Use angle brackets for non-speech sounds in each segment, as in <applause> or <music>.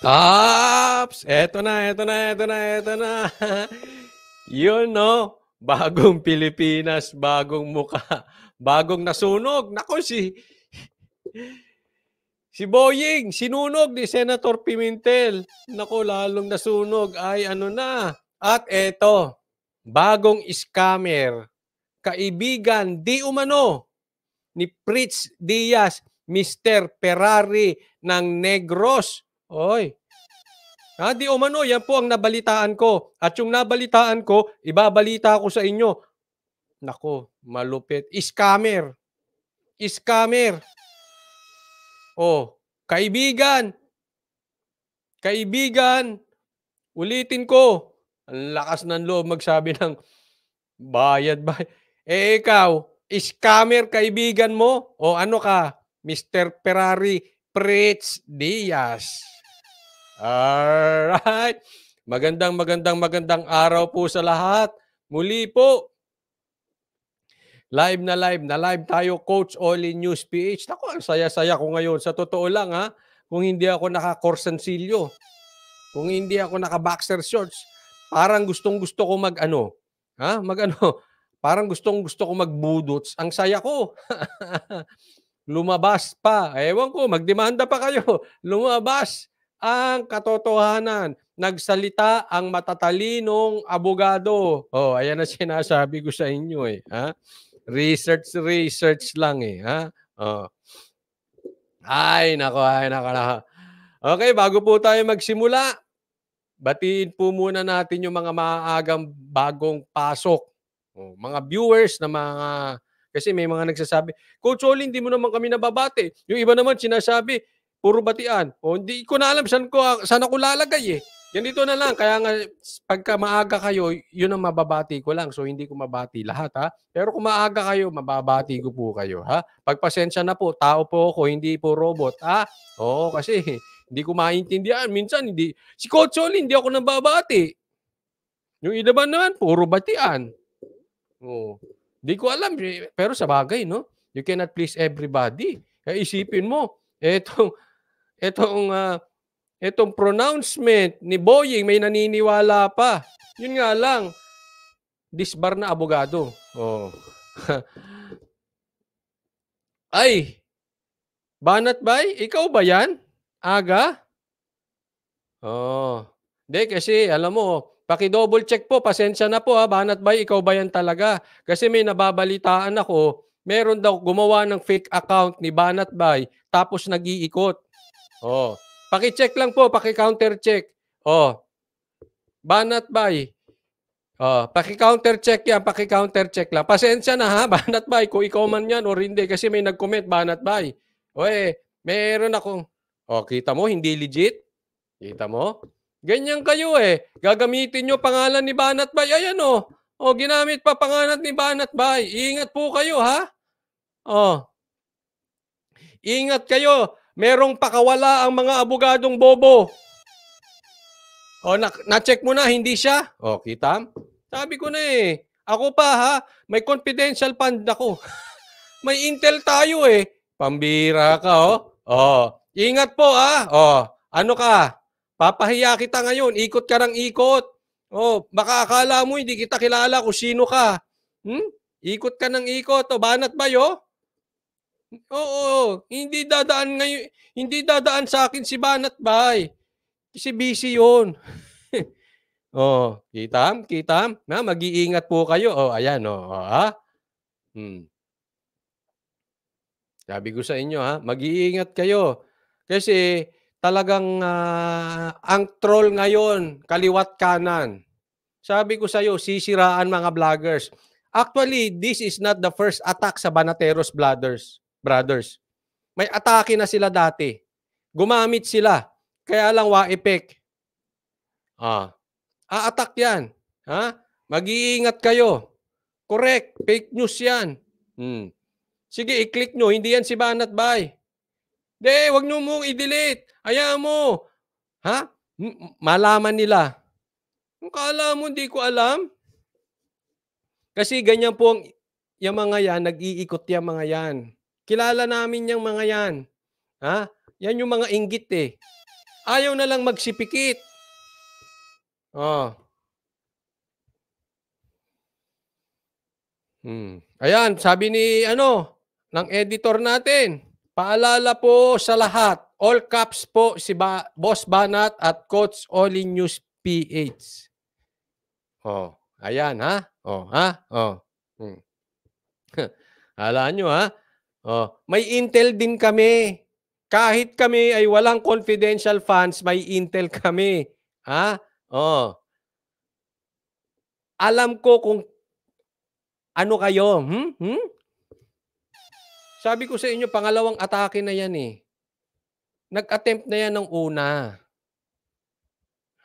Ops! Eto na, eto na, eto na, eto na. <laughs> Yun, no? Bagong Pilipinas, bagong muka, bagong nasunog. Nako, si... Si Boying, sinunog ni Senator Pimentel. Nako, lalong nasunog. Ay, ano na. At eto, bagong scammer. Kaibigan, di umano, ni Pritz Diaz, Mr. Ferrari ng Negros Oy. Ha, di umano, yan po ang nabalitaan ko. At yung nabalitaan ko, ibabalita ko sa inyo. Nako, malupit. Scammer. Scammer. Oh, kaibigan. Kaibigan. Ulitin ko. Ang lakas ng loob magsabi ng bayad ba? <laughs> Eh ikaw, scammer kaibigan mo? O ano ka? Mr. Ferrari Fritz Diaz. Alright. Magandang magandang magandang araw po sa lahat. Muli po. Live na live na live tayo Coach Oli News PH. Nako, ang saya-saya ko ngayon. Sa totoo lang ha, kung hindi ako naka-corsensilyo, kung hindi ako naka-boxer shorts, parang gustong-gusto ko mag-ano, ha? Mag-ano? <laughs> Parang gustong-gusto ko magbudots. Ang saya ko. <laughs> Lumabas pa. Ewan ko, magdemanda pa kayo. <laughs> Lumabas ang katotohanan. Nagsalita ang matatalinong abogado. Oh, ayan na sinasabi ko sa inyo eh. Ha? Research, research lang eh. Ha? Oh. Ay, nako, ay, nako, nako. Okay, bago po tayo magsimula, batiin po muna natin yung mga maaagang bagong pasok. Oh, mga viewers na mga kasi may mga nagsasabi, Coach Oli, hindi mo naman kami nababate. Yung iba naman sinasabi, Puro batian. O, hindi ko na alam saan, ko, ah, sana ko lalagay eh. dito na lang. Kaya nga, pagka maaga kayo, yun ang mababati ko lang. So, hindi ko mabati lahat, ha? Pero kung maaga kayo, mababati ko po kayo, ha? Pagpasensya na po, tao po ako, hindi po robot, ha? Oo, kasi hindi ko maintindihan. Minsan, hindi. Si Coach Oli, hindi ako nababati. Yung iba ba naman, puro batian. Oo. Hindi ko alam. Eh. Pero sa bagay, no? You cannot please everybody. Kaya isipin mo, etong Itong, uh, itong pronouncement ni Boeing may naniniwala pa. Yun nga lang, disbar na abogado. Oh. <laughs> Ay, Banat Bay, ikaw ba yan? Aga? Oh. Hindi, kasi alam mo, paki-double check po, pasensya na po ha, ah. Banat Bay, ikaw ba yan talaga? Kasi may nababalitaan ako, meron daw gumawa ng fake account ni Banat Bay, tapos nag-iikot. Oh, paki-check lang po, paki-counter check. Oh. Banat bay. Oh, paki-counter check 'yan, paki-counter check lang. Pasensya na ha, <laughs> banat bay kung ikaw man 'yan or hindi kasi may nag-comment banat bay. Oy, meron akong Oh, kita mo hindi legit? Kita mo? Ganyan kayo eh. Gagamitin nyo pangalan ni Banat Bay. Ayan oh. Oh, ginamit pa pangalan ni Banat Bay. Ingat po kayo ha. Oh. Ingat kayo. Merong pakawala ang mga abogadong bobo. O, na- na-check mo na, hindi siya. O, kita? Sabi ko na eh. Ako pa ha, may confidential fund ako. <laughs> may intel tayo eh. Pambira ka oh. Oh, ingat po ah. Oh, ano ka? Papahiya kita ngayon. Ikot ka ng ikot. Oh, baka akala mo hindi kita kilala kung sino ka. Hmm? Ikot ka ng ikot. O, banat ba yo? Oo, hindi dadaan ngayon, hindi dadaan sa akin si Banat Bay. Kasi busy 'yon. <laughs> oh, kita, kita. Na mag-iingat po kayo. Oh, ayan oh, ah. ha. Hmm. Sabi ko sa inyo ha, ah, mag-iingat kayo. Kasi talagang uh, ang troll ngayon, kaliwat kanan. Sabi ko sa iyo, sisiraan mga vloggers. Actually, this is not the first attack sa Banateros Brothers brothers. May atake na sila dati. Gumamit sila. Kaya lang wa-effect. Ah. Aatak yan. Ha? Mag-iingat kayo. Correct. Fake news yan. Hmm. Sige, i-click nyo. Hindi yan si Banat Bay. De, wag nyo mong i-delete. Ayaw mo. Ha? malaman nila. Kung kala mo, hindi ko alam. Kasi ganyan po ang yung mga yan, nag-iikot yung mga yan. Kilala namin yung mga yan. Ha? Yan yung mga inggit eh. Ayaw na lang magsipikit. Oh. Hmm. Ayan, sabi ni ano, ng editor natin. Paalala po sa lahat. All caps po si ba- Boss Banat at Coach Oli News PH. Oh, ayan ha. Oh, ha? Oh. Hmm. <laughs> Alaan nyo ha. Oh, may intel din kami. Kahit kami ay walang confidential funds, may intel kami. Ha? Oh. Alam ko kung ano kayo. Hmm? Hmm? Sabi ko sa inyo, pangalawang atake na yan eh. Nag-attempt na yan ng una.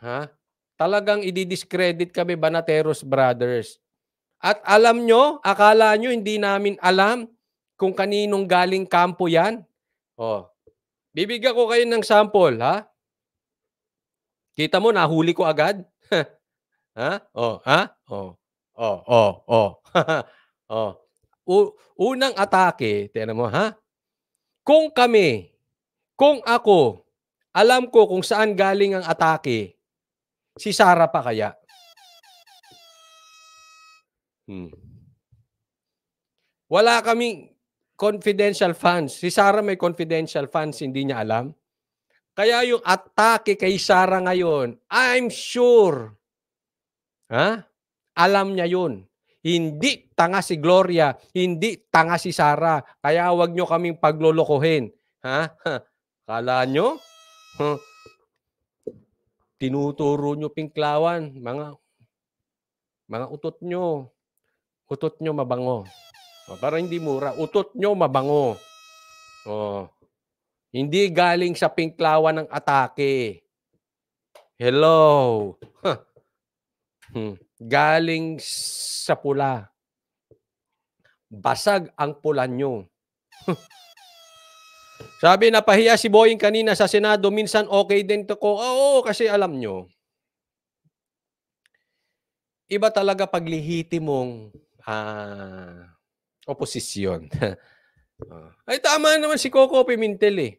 Ha? Talagang i-discredit kami Banateros Brothers. At alam nyo, akala nyo hindi namin alam, kung kaninong galing kampo yan. Oh. Bibigyan ko kayo ng sample, ha? Kita mo, nahuli ko agad. <laughs> ha? Oh, ha? Oh, oh, oh, oh. <laughs> oh. U- unang atake, tiyan mo, ha? Kung kami, kung ako, alam ko kung saan galing ang atake, si Sarah pa kaya? Hmm. Wala kaming confidential fans. Si Sarah may confidential fans, hindi niya alam. Kaya yung atake kay Sarah ngayon, I'm sure, ha? alam niya yun. Hindi tanga si Gloria, hindi tanga si Sarah. Kaya huwag nyo kaming paglolokohin. Ha? <laughs> Kala nyo? Tinuturo nyo pinklawan, mga mga utot nyo. Utot nyo mabango. Oh, para hindi mura. Utot nyo mabango. Oh. hindi galing sa pinklawan ng atake. Hello. Huh. Hmm. Galing sa pula. Basag ang pula nyo. Sabi, napahiya si Boying kanina sa Senado. Minsan okay din to ko. Oo, kasi alam nyo. Iba talaga paglihiti mong ah, Oposisyon. <laughs> Ah. Ay, tama naman si Coco Pimentel eh.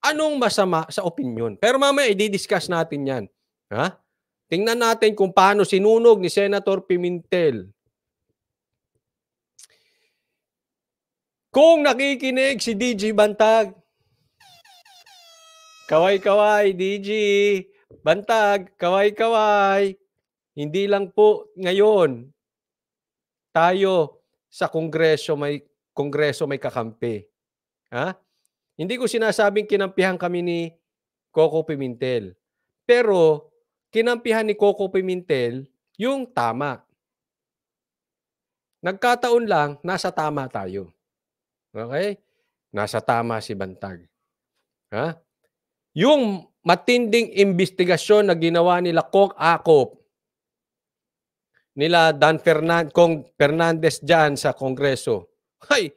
Anong masama sa opinion? Pero mamaya, i-discuss natin yan. Ha? Tingnan natin kung paano sinunog ni Senator Pimentel. Kung nakikinig si DJ Bantag, kaway-kaway, DJ Bantag, kaway-kaway, hindi lang po ngayon tayo sa kongreso may kongreso may kakampi. Ha? Hindi ko sinasabing kinampihan kami ni Coco Pimentel. Pero kinampihan ni Coco Pimentel yung tama. Nagkataon lang, nasa tama tayo. Okay? Nasa tama si Bantag. Ha? Yung matinding investigasyon na ginawa nila Kok Akop nila Dan Fernan Kong Fernandez diyan sa Kongreso. Hay!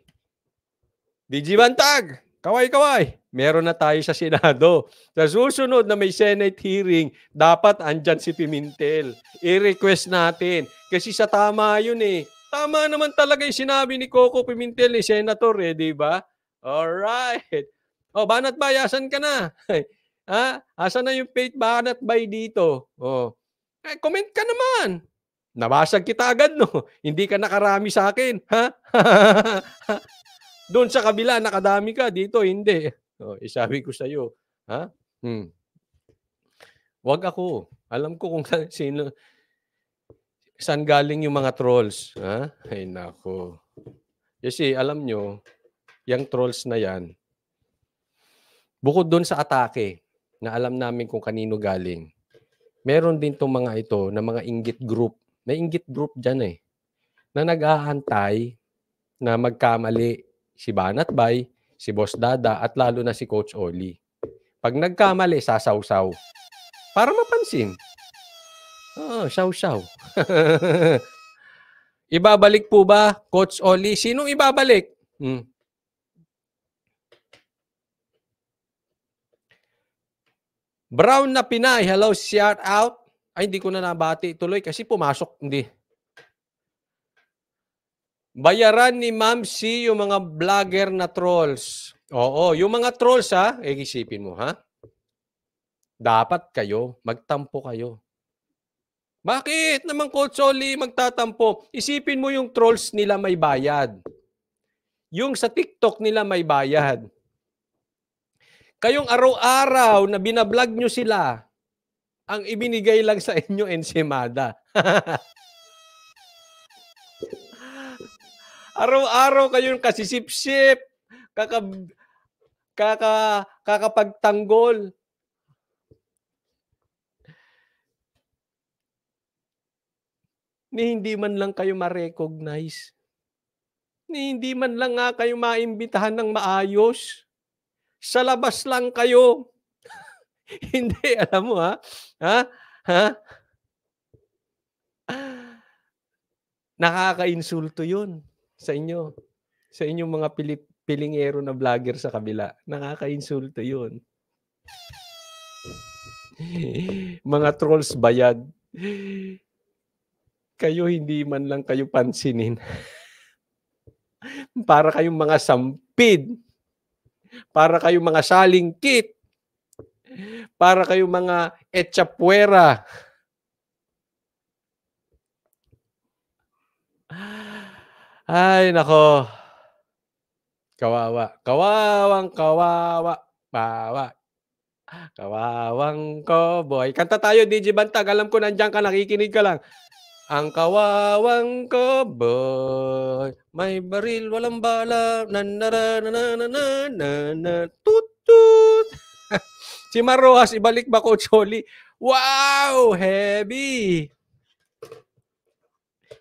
DJ Bantag! Kaway-kaway! Meron na tayo sa Senado. Sa susunod na may Senate hearing, dapat andyan si Pimentel. I-request natin. Kasi sa tama yun eh. Tama naman talaga yung sinabi ni Coco Pimentel ni eh, Senator eh, di ba? Alright. Oh, banat ba? Asan ka na? ha? Ah, asan na yung faith banat bay dito? Oh. Eh, comment ka naman. Nabasag kita agad, no? <laughs> Hindi ka nakarami sa akin, ha? <laughs> Doon sa kabila, nakadami ka. Dito, hindi. O, oh, isabi eh, ko sa iyo, ha? Hmm. Wag ako. Alam ko kung <laughs> sino, saan galing yung mga trolls. Ha? Ay, nako. Kasi eh, alam nyo, yung trolls na yan, bukod doon sa atake na alam namin kung kanino galing, meron din tong mga ito na mga inggit group may inggit group dyan eh. Na nag-aantay na magkamali si Banat Bay, si Boss Dada at lalo na si Coach Oli. Pag nagkamali, sasawsaw. Para mapansin. oh, saw-saw. <laughs> ibabalik po ba, Coach Oli? Sinong ibabalik? Hmm. Brown na Pinay, hello, shout out. Ay, hindi ko na nabati tuloy kasi pumasok. Hindi. Bayaran ni Ma'am C yung mga vlogger na trolls. Oo, yung mga trolls ha, eh, isipin mo ha. Dapat kayo, magtampo kayo. Bakit naman Coach Oli magtatampo? Isipin mo yung trolls nila may bayad. Yung sa TikTok nila may bayad. Kayong araw-araw na binablog nyo sila, ang ibinigay lang sa inyo ensimada. Araw-araw kayong kasisip-sip, kaka, kaka, kakapagtanggol. Ni hindi man lang kayo ma-recognize. Ni hindi man lang nga kayo maimbitahan ng maayos. Sa labas lang kayo <laughs> Hindi, alam mo ha? Ah. Ha? Ha? Nakakainsulto yun sa inyo. Sa inyong mga pilip, pilingero na vlogger sa kabila. Nakakainsulto yun. <laughs> mga trolls bayad. Kayo hindi man lang kayo pansinin. <laughs> Para kayong mga sampid. Para kayong mga salingkit para kayo mga etchapuera. Ay, nako. Kawawa. Kawawang kawawa. Bawa. Kawawang cowboy. boy. Kanta tayo, DJ Bantag. Alam ko nandiyan ka, nakikinig ka lang. Ang kawawang cowboy. May baril, walang bala. Na na na na na na na na. Tut tut. Si Marojas, ibalik ba Coach Oli? Wow! Heavy!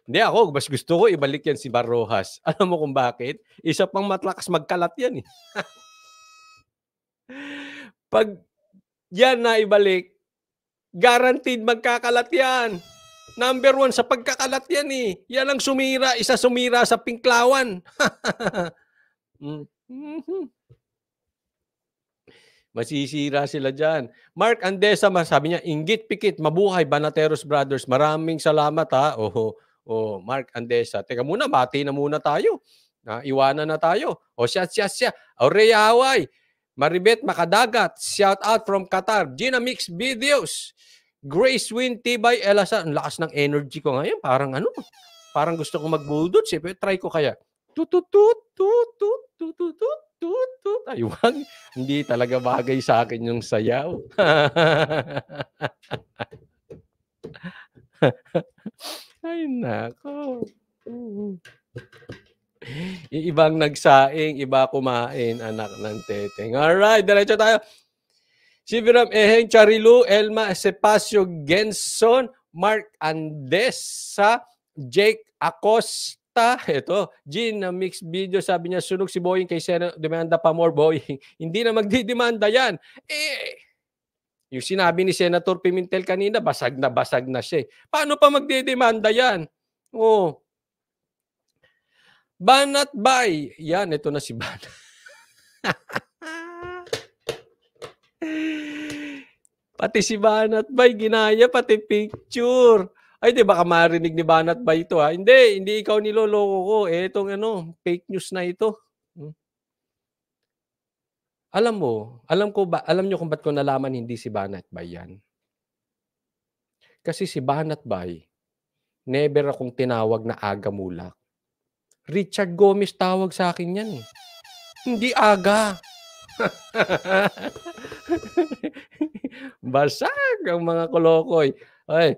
Hindi ako, mas gusto ko ibalik yan si Barrojas. <laughs> Alam mo kung bakit? Isa pang matlakas magkalat yan eh. <laughs> Pag yan na ibalik, guaranteed magkakalat yan. Number one, sa pagkakalat yan eh. Yan ang sumira, isa sumira sa pinklawan. <laughs> mm-hmm. Masisira sila dyan. Mark Andesa, sabi niya, ingit pikit, mabuhay, Banateros Brothers. Maraming salamat ha. Oho, oh, Mark Andesa. Teka muna, bati na muna tayo. Na, iwanan na tayo. O siya, siya, siya. Aurea Hawaii. Maribet Makadagat. Shout out from Qatar. Gina Mix Videos. Grace Winty by Elasa. Ang lakas ng energy ko ngayon. Parang ano, parang gusto ko mag-bulldoze. Eh. Try ko kaya. Tututut, tutut, tututut toot, toot. Ay, Hindi talaga bagay sa akin yung sayaw. <laughs> Ay, nako. Mm. Ibang nagsaing, iba kumain, anak ng teteng. Alright, diretso tayo. Siviram Eheng Charilu, Elma Sepasio Genson, Mark Andes sa Jake Acosta, Basta, ito, Gene, na mixed video, sabi niya, sunog si Boeing kay Sena, demanda pa more Boeing. <laughs> Hindi na magdidemanda yan. Eh, yung sinabi ni Senator Pimentel kanina, basag na basag na siya. Eh. Paano pa magdidemanda yan? Oh. Banat Bay. Yan, ito na si Ban. <laughs> pati si Banat Bay, ginaya, pati picture. Ay, di baka marinig ni Banat ba ito ha? Hindi, hindi ikaw niloloko ko. Eh, itong ano, fake news na ito. Hmm? Alam mo, alam ko ba, alam niyo kung ba't ko nalaman hindi si Banat Bay yan? Kasi si Banat Bay, never akong tinawag na aga mula. Richard Gomez tawag sa akin yan eh. Hindi aga. <laughs> Basag ang mga kolokoy. Ay,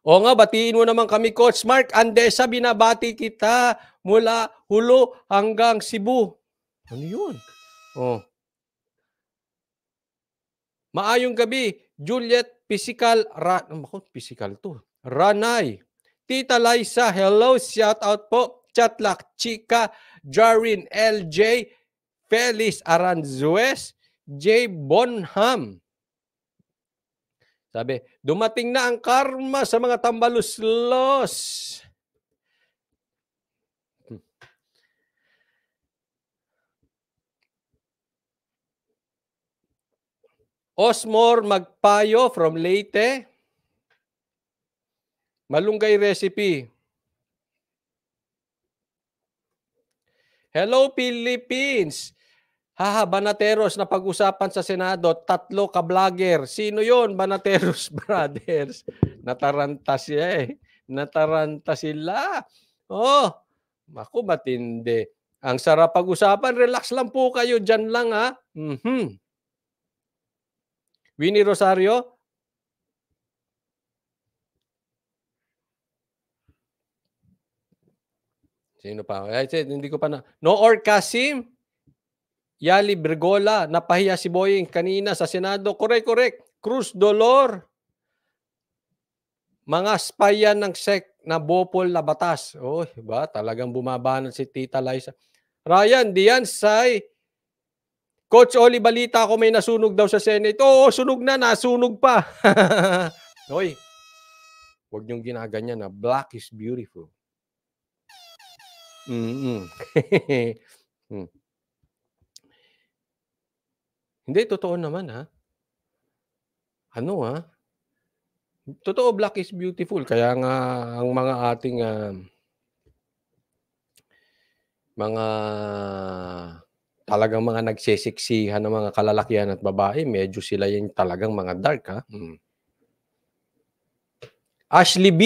o nga, batiin mo naman kami, Coach Mark Andesa. Binabati kita mula Hulo hanggang Cebu. Ano yun? Oh. Maayong gabi, Juliet Physical Ran... Ako, physical to. Ranay. Tita Liza, hello. Shout out po. Chatlak Chika, Jarin LJ, Felis Aranzues, J. Bonham. Sabi, dumating na ang karma sa mga tambaluslos. Hmm. Osmore Magpayo from Leyte. Malunggay recipe. Hello Philippines. Haha, Banateros na pag-usapan sa Senado, tatlo ka-vlogger. Sino yon Banateros <laughs> Brothers. Nataranta siya eh. Nataranta sila. Oh, mako matindi. Ang sarap pag-usapan. Relax lang po kayo. Diyan lang ha. mm Winnie Rosario? Sino pa? Ay, hindi ko pa na. No or Kasim? Yali Bergola, napahiya si Boying kanina sa Senado. Correct, correct. Cruz Dolor. Mga spy ng SEC na bopol na batas. Oh, ba? Talagang bumabanat si Tita Liza. Ryan, diyan say Coach Oli, balita ko may nasunog daw sa Senate. Oo, sunog na, nasunog pa. Hoy, <laughs> huwag niyong ginaganyan na black is beautiful. Mm-mm. <laughs> hmm. Hindi, totoo naman ha. Ah. Ano ha? Ah? Totoo, black is beautiful. Kaya nga ang mga ating uh, mga talagang mga nagsisiksihan ng mga kalalakihan at babae, medyo sila yung talagang mga dark ha. Ah. Hmm. Ashley B.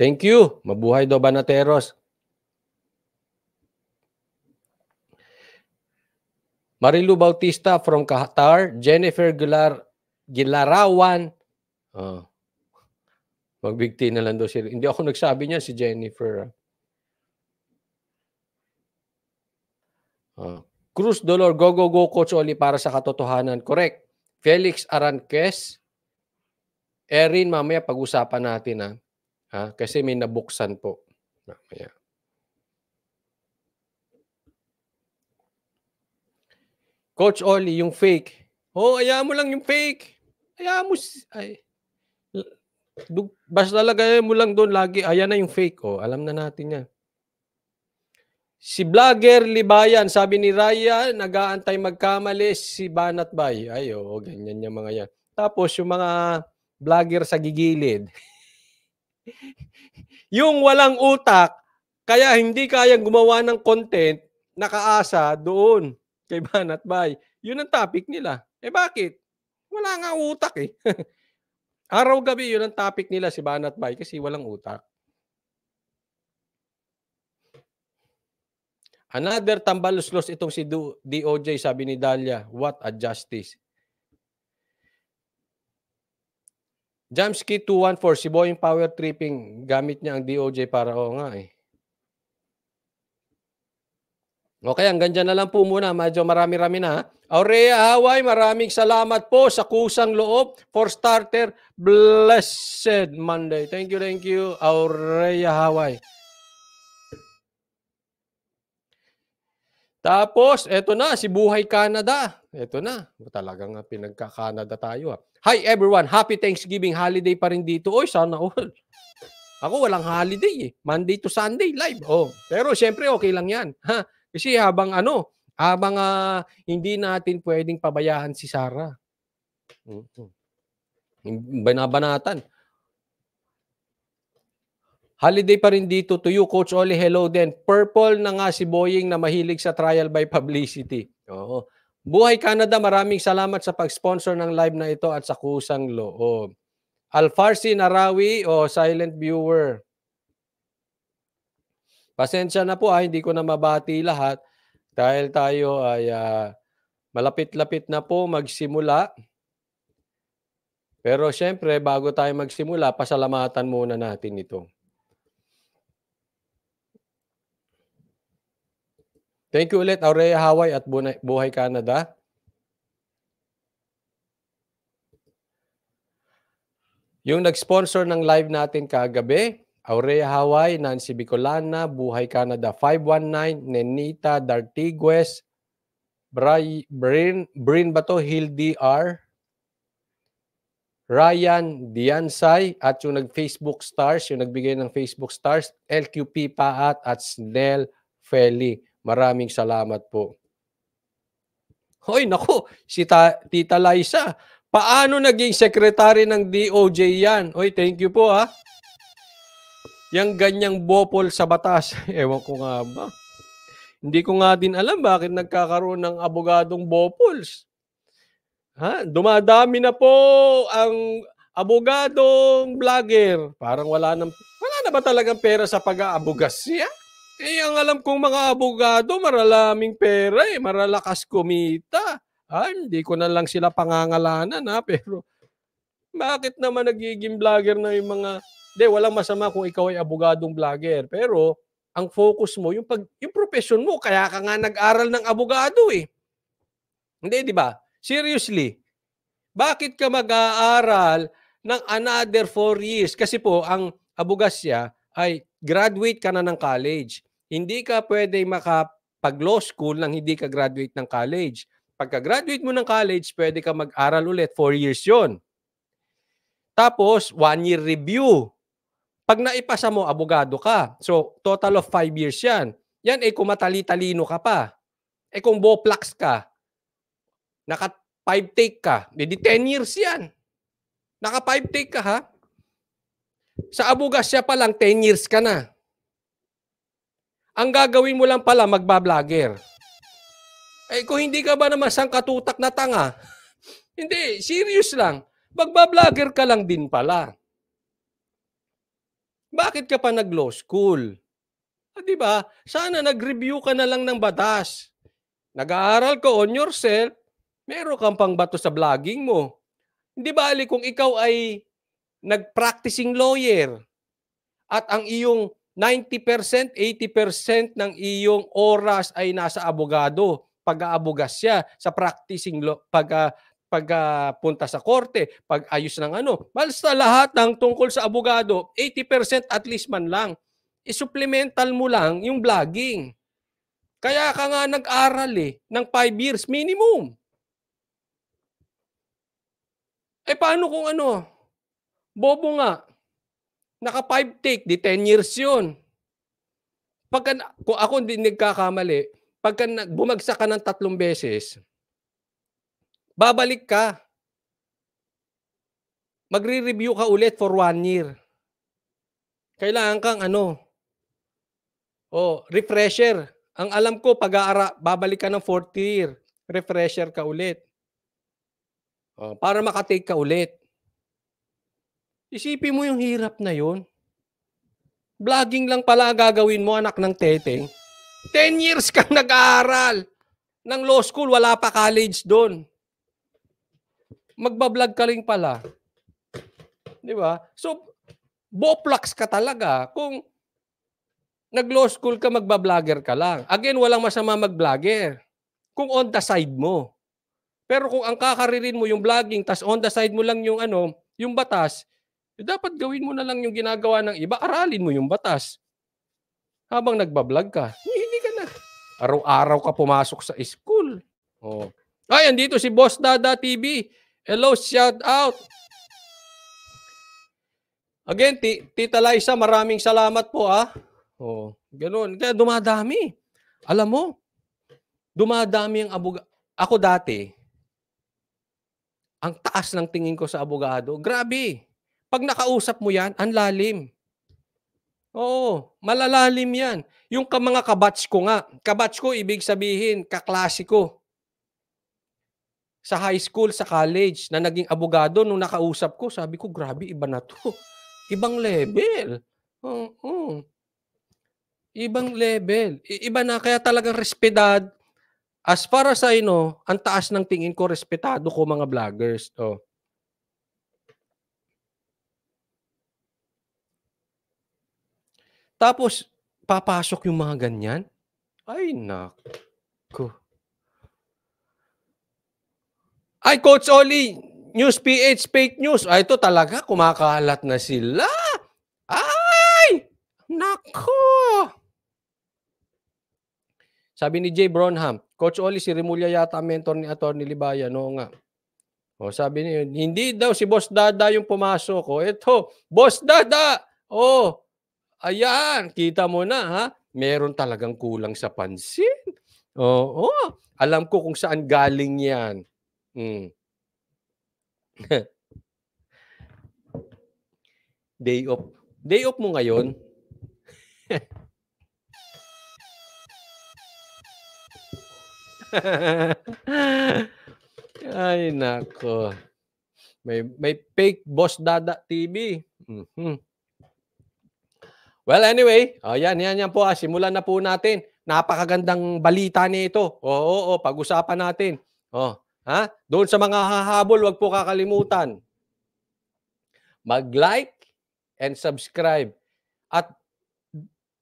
Thank you. Mabuhay do Banateros. Marilu Bautista from Qatar, Jennifer Gilar Gilarawan. Oh. Magbigti na lang daw sila. Hindi ako nagsabi niya si Jennifer. Ah. Oh. Cruz Dolor, go, go, go, Coach Oli, para sa katotohanan. Correct. Felix Aranquez, Erin, mamaya pag-usapan natin ha. Ah. Ah, ha. Kasi may nabuksan po. Mamaya. Coach Oli, yung fake. Oh, ayaw mo lang yung fake. Ayaw mo. si... Ay, basta lagay mo lang doon lagi. Ayan na yung fake. Oh, alam na natin yan. Si Vlogger Libayan, sabi ni Raya, nag-aantay magkamali si Banat Bay. Ay, oh, ganyan yung mga yan. Tapos yung mga vlogger sa gigilid. <laughs> yung walang utak, kaya hindi kayang gumawa ng content, nakaasa doon kay Banat Bay. Yun ang topic nila. Eh bakit? Wala nga utak eh. <laughs> Araw-gabi yun ang topic nila si Banat Bay kasi walang utak. Another tambalos-los itong si DOJ, sabi ni Dalia. What a justice. Jamski 214, si Boeing power tripping. Gamit niya ang DOJ para, o oh, nga eh. Okay, hanggang dyan na lang po muna. Medyo marami-rami na. Aurea Hawaii, maraming salamat po sa kusang loob. For starter, blessed Monday. Thank you, thank you, Aurea Hawaii. Tapos, eto na, si Buhay Canada. Eto na, talagang pinagka-Canada tayo. Ha. Hi everyone, happy Thanksgiving. Holiday pa rin dito. Oy, sana all. Ako walang holiday eh. Monday to Sunday, live. Oh. Pero syempre okay lang yan. Ha? Kasi habang ano, habang uh, hindi natin pwedeng pabayaan si Sarah. Binabanatan. Holiday pa rin dito to you, Coach Oli. Hello din. Purple na nga si Boying na mahilig sa trial by publicity. Oo. Buhay Canada, maraming salamat sa pag-sponsor ng live na ito at sa kusang loob. Alfarsi Narawi o oh, silent viewer. Pasensya na po ha, ah, hindi ko na mabati lahat dahil tayo ay uh, malapit-lapit na po magsimula. Pero siyempre, bago tayo magsimula, pasalamatan muna natin ito. Thank you ulit, Aurea Hawaii at Buhay Canada. Yung nag-sponsor ng live natin kagabi, Aurea Hawaii, Nancy Bicolana, Buhay Canada 519, Nenita Dartigues, Bray, Brin, Brin Bato, Hill DR, Ryan Diansay at yung nag-Facebook stars, yung nagbigay ng Facebook stars, LQP Paat at Snell Feli. Maraming salamat po. Hoy, nako, si ta- Tita Liza, paano naging sekretary ng DOJ yan? Hoy, thank you po ha. Ah. Yang ganyang bopol sa batas. <laughs> Ewan ko nga ba. Hindi ko nga din alam bakit nagkakaroon ng abogadong bopols. Ha? Dumadami na po ang abogadong vlogger. Parang wala nang wala na ba talagang pera sa pag-aabogasya? Eh, ang alam kong mga abogado, maralaming pera eh, maralakas kumita. Ah, hindi ko na lang sila pangangalanan ha, pero bakit naman nagiging vlogger na yung mga hindi, walang masama kung ikaw ay abogadong vlogger. Pero, ang focus mo, yung, pag, yung profession mo, kaya ka nga nag-aral ng abogado eh. Hindi, di ba? Seriously. Bakit ka mag-aaral ng another four years? Kasi po, ang abogasya ay graduate ka na ng college. Hindi ka pwede makapag-law school nang hindi ka graduate ng college. Pagka-graduate mo ng college, pwede ka mag-aral ulit. Four years yon. Tapos, one year review. Pag naipasa mo, abogado ka. So, total of 5 years yan. Yan eh kung matali-talino ka pa. Eh kung boplax ka, naka 5 take ka, hindi eh, 10 years yan. Naka 5 take ka ha. Sa abogasya pa lang, 10 years ka na. Ang gagawin mo lang pala, magbablogger. Eh kung hindi ka ba naman sang katutak na tanga, <laughs> hindi, serious lang. Magbablogger ka lang din pala. Bakit ka pa nag-law school? Ah, di ba? Sana nag-review ka na lang ng batas. Nag-aaral ka on yourself, meron kang pang bato sa vlogging mo. Hindi ba ali kung ikaw ay nag-practicing lawyer at ang iyong 90%, 80% ng iyong oras ay nasa abogado, pag-aabogas siya sa practicing pag ah, pagpunta ah, uh, sa korte, pag-ayos ng ano. Basta lahat ng tungkol sa abogado, 80% at least man lang. I-supplemental mo lang yung vlogging. Kaya ka nga nag-aral eh, ng 5 years minimum. Eh paano kung ano? Bobo nga. Naka 5 take, di 10 years yun. Pagka, kung ako hindi nagkakamali, pagka bumagsak ka ng tatlong beses, Babalik ka. Magre-review ka ulit for one year. Kailangan kang ano, oh, refresher. Ang alam ko, pag-aara, babalik ka ng fourth year. Refresher ka ulit. Oh, para makatake ka ulit. Isipin mo yung hirap na yun. Vlogging lang pala gagawin mo, anak ng teteng. 10 years kang nag-aaral ng law school, wala pa college doon magbablog ka rin pala. Di ba? So, boplax ka talaga. Kung nag-law school ka, magbablogger ka lang. Again, walang masama mag-vlogger. Kung on the side mo. Pero kung ang kakaririn mo yung vlogging, tas on the side mo lang yung ano, yung batas, eh, dapat gawin mo na lang yung ginagawa ng iba. Aralin mo yung batas. Habang nagbablog ka, hindi ka na. Araw-araw ka pumasok sa school. Oh. Ay, andito si Boss Dada TV. Hello, shout out! Again, ti Tita Liza, maraming salamat po ah. Oh, ganoon. Kaya dumadami. Alam mo, dumadami ang abogado. Ako dati, ang taas ng tingin ko sa abogado. Grabe. Pag nakausap mo yan, ang lalim. Oo, malalalim yan. Yung ka mga kabatch ko nga. Kabatch ko, ibig sabihin, kaklase ko sa high school, sa college, na naging abogado, nung nakausap ko, sabi ko, grabe, iba na to. <laughs> Ibang level. Uh, uh. Ibang level. I- iba na, kaya talagang respedad. As far as I know, ang taas ng tingin ko, respetado ko mga vloggers. Oh. Tapos, papasok yung mga ganyan? Ay, nako. Ay, Coach Oli, News PH, fake news. Ay, ito talaga, kumakalat na sila. Ay! Nako! Sabi ni Jay Bronham, Coach Oli, si Remulla yata mentor ni Atty. Libaya. No nga. O, sabi niya, hindi daw si Boss Dada yung pumasok. O, ito, Boss Dada! O, ayan, kita mo na ha. Meron talagang kulang sa pansin. Oo, alam ko kung saan galing yan. Mm. <laughs> Day off. Day off mo ngayon? <laughs> Ay nako. May may fake boss dada TV. Mm-hmm. Well, anyway, oh, yan, yan, yan po. Ah, simulan na po natin. Napakagandang balita nito. Oo, oo, pag-usapan natin. Oh, Ha? Doon sa mga hahabol, wag po kakalimutan. Mag-like and subscribe. At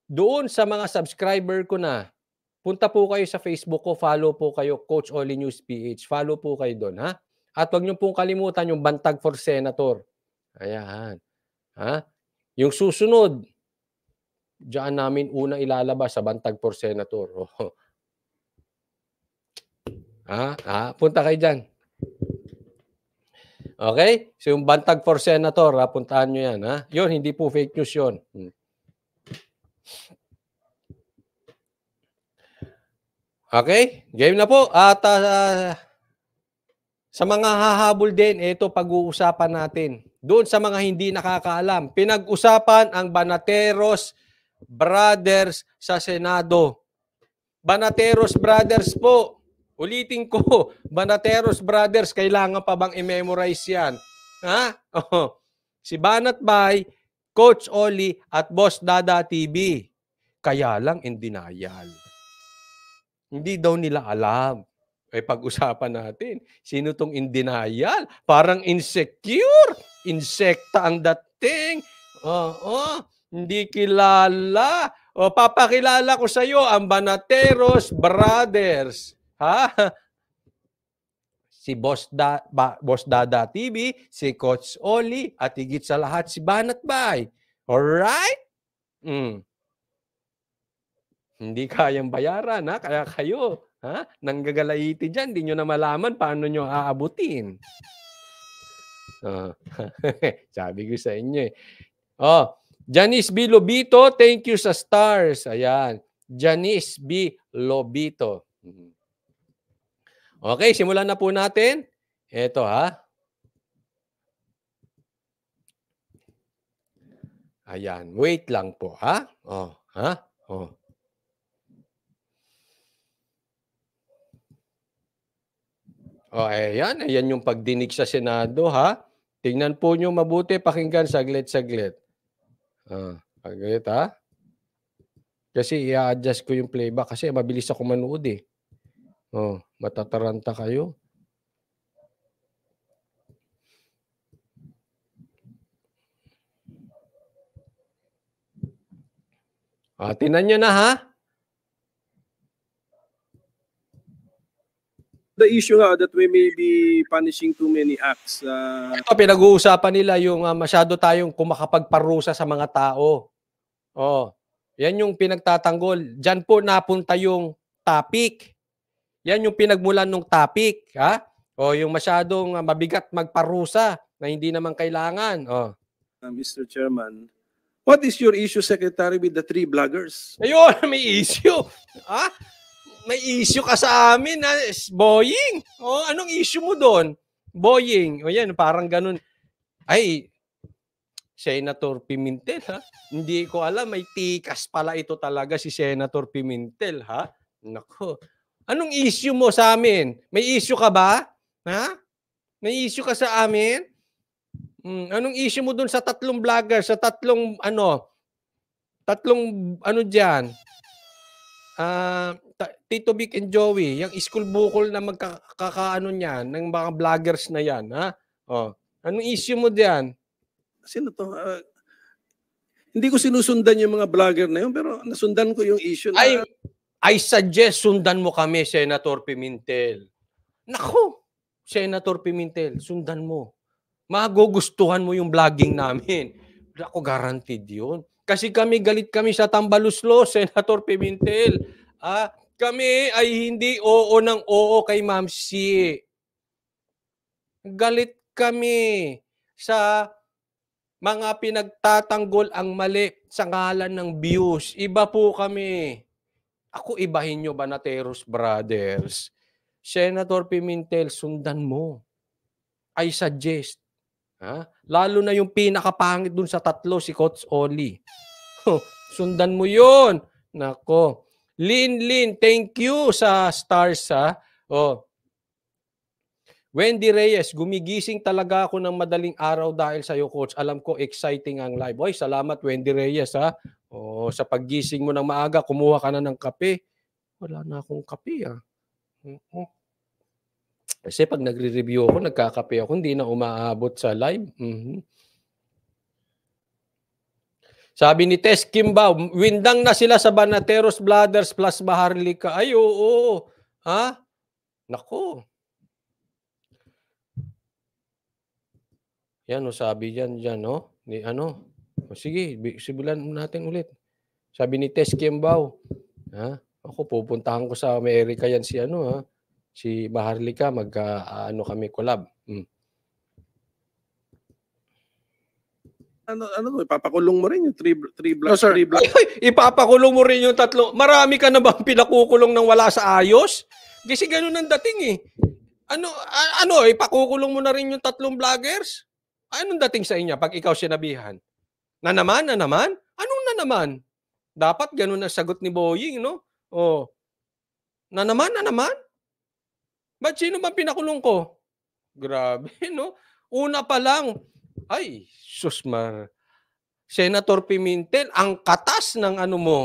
doon sa mga subscriber ko na, punta po kayo sa Facebook ko, follow po kayo, Coach Oli News PH. Follow po kayo doon, ha? At wag niyo pong kalimutan yung Bantag for Senator. Ayan. Ha? Yung susunod, diyan namin una ilalabas sa Bantag for Senator. <laughs> Oh. Ah, ah, Punta kayo dyan. Okay? So yung bantag for senator, ha? puntahan nyo yan. Ha? Yun, hindi po fake news yun. Hmm. Okay? Game na po. At uh, sa mga hahabol din, ito pag-uusapan natin. Doon sa mga hindi nakakaalam, pinag-usapan ang Banateros Brothers sa Senado. Banateros Brothers po, Ulitin ko, <laughs> Banateros Brothers, kailangan pa bang i-memorize yan? Ha? <laughs> Oh. Si Banat Bay, Coach Oli, at Boss Dada TV. Kaya lang in denial. Hindi daw nila alam. Eh, pag-usapan natin, sino tong in denial? Parang insecure. Insekta ang dating. Oo, oh, hindi kilala. O, papakilala ko sa iyo ang Banateros Brothers. Ha? Ah, <laughs> si Boss, da, ba, Boss Dada TV, si Coach Oli, at higit sa lahat si Banat Bay. Alright? Mm. Hindi kayang bayaran, ha? Kaya kayo, ha? Nanggagalaiti dyan, hindi nyo na malaman paano nyo aabutin. Oh. <laughs> Sabi ko sa inyo eh. Oh, Janice B. Lobito, thank you sa stars. Ayan. Janice B. Lobito. Mm-hmm. Okay, simulan na po natin. Ito ha. Ayan, wait lang po ha. Oh, ha? Oh. Oh, ayan, ayan yung pagdinig sa Senado ha. Tingnan po nyo mabuti, pakinggan saglit-saglit. Ah, saglit ha. Kasi i-adjust ko yung playback kasi mabilis ako manood eh. Oh. Matataranta kayo. Ah, tinan nyo na ha. The issue nga that we may be punishing too many acts. Uh... Ito, pinag-uusapan nila yung uh, masyado tayong kumakapagparusa sa mga tao. Oh, yan yung pinagtatanggol. Diyan po napunta yung topic. Yan yung pinagmulan ng topic, ha? O yung masyadong ah, mabigat magparusa na hindi naman kailangan. Oh. Uh, Mr. Chairman, what is your issue, Secretary, with the three bloggers? Ayun, <laughs> may issue. ha? May issue ka sa amin, ha? Boying. O, anong issue mo doon? Boying. O yan, parang ganun. Ay, Senator Pimentel, ha? Hindi ko alam, may tikas pala ito talaga si Senator Pimentel, ha? Nako. Anong issue mo sa amin? May issue ka ba? Ha? May issue ka sa amin? Hmm, anong issue mo dun sa tatlong vlogger, sa tatlong ano, tatlong ano diyan? Uh, ah, Tito Vic and Joey, yung school bukol na magkakaano niyan, ng mga vloggers na yan, ha? Oh. Anong issue mo diyan? Sino to? Uh, hindi ko sinusundan yung mga vlogger na yun, pero nasundan ko yung issue na... Ay, I suggest sundan mo kami, Senator Pimentel. Nako, Senator Pimentel, sundan mo. Magugustuhan mo yung vlogging namin. Ako guaranteed yun. Kasi kami galit kami sa Tambaluslo, Senator Pimentel. Ah, kami ay hindi oo ng oo kay Ma'am C. Galit kami sa mga pinagtatanggol ang mali sa ngalan ng views. Iba po kami. Ako ibahin nyo ba na Teros Brothers? Senator Pimentel, sundan mo. I suggest. Ha? Lalo na yung pinakapangit dun sa tatlo, si Coach Oli. sundan mo yon Nako. Lin, Lin, thank you sa stars ha. Oh, Wendy Reyes, gumigising talaga ako ng madaling araw dahil sa iyo coach. Alam ko exciting ang live. Oy, salamat Wendy Reyes ha. O, sa paggising mo ng maaga, kumuha ka na ng kape. Wala na akong kape ah. uh Kasi pag nagre-review ako, nagkakape ako, hindi na umaabot sa live. Mm-hmm. Sabi ni Tess Kimba, windang na sila sa Banateros Brothers plus Maharlika. Ay, oo, oo. Ha? Nako. Yan, o oh, sabi dyan, dyan, no? Oh, ni, ano? Oh, sige, simulan natin ulit. Sabi ni Tess Kiembaw, ha? Ako, pupuntahan ko sa Amerika yan si ano, ha? Si Maharlika, mag ah, ano kami, collab. Hmm. ano ano mo ipapakulong mo rin yung three three blocks. no, sir. three black. <laughs> Ay, ipapakulong mo rin yung tatlo. Marami ka na bang pinakukulong nang wala sa ayos? Kasi ganun ang dating eh. Ano ano ipakukulong mo na rin yung tatlong vloggers? Anong dating sa inyo pag ikaw sinabihan? Na naman, na naman? Anong na naman? Dapat ganun ang sagot ni Boying, no? Oh. Na naman, na naman? Ba't sino ba pinakulong ko? Grabe, <laughs> no? Una pa lang, ay, susmar. Senator Pimentel, ang katas ng ano mo.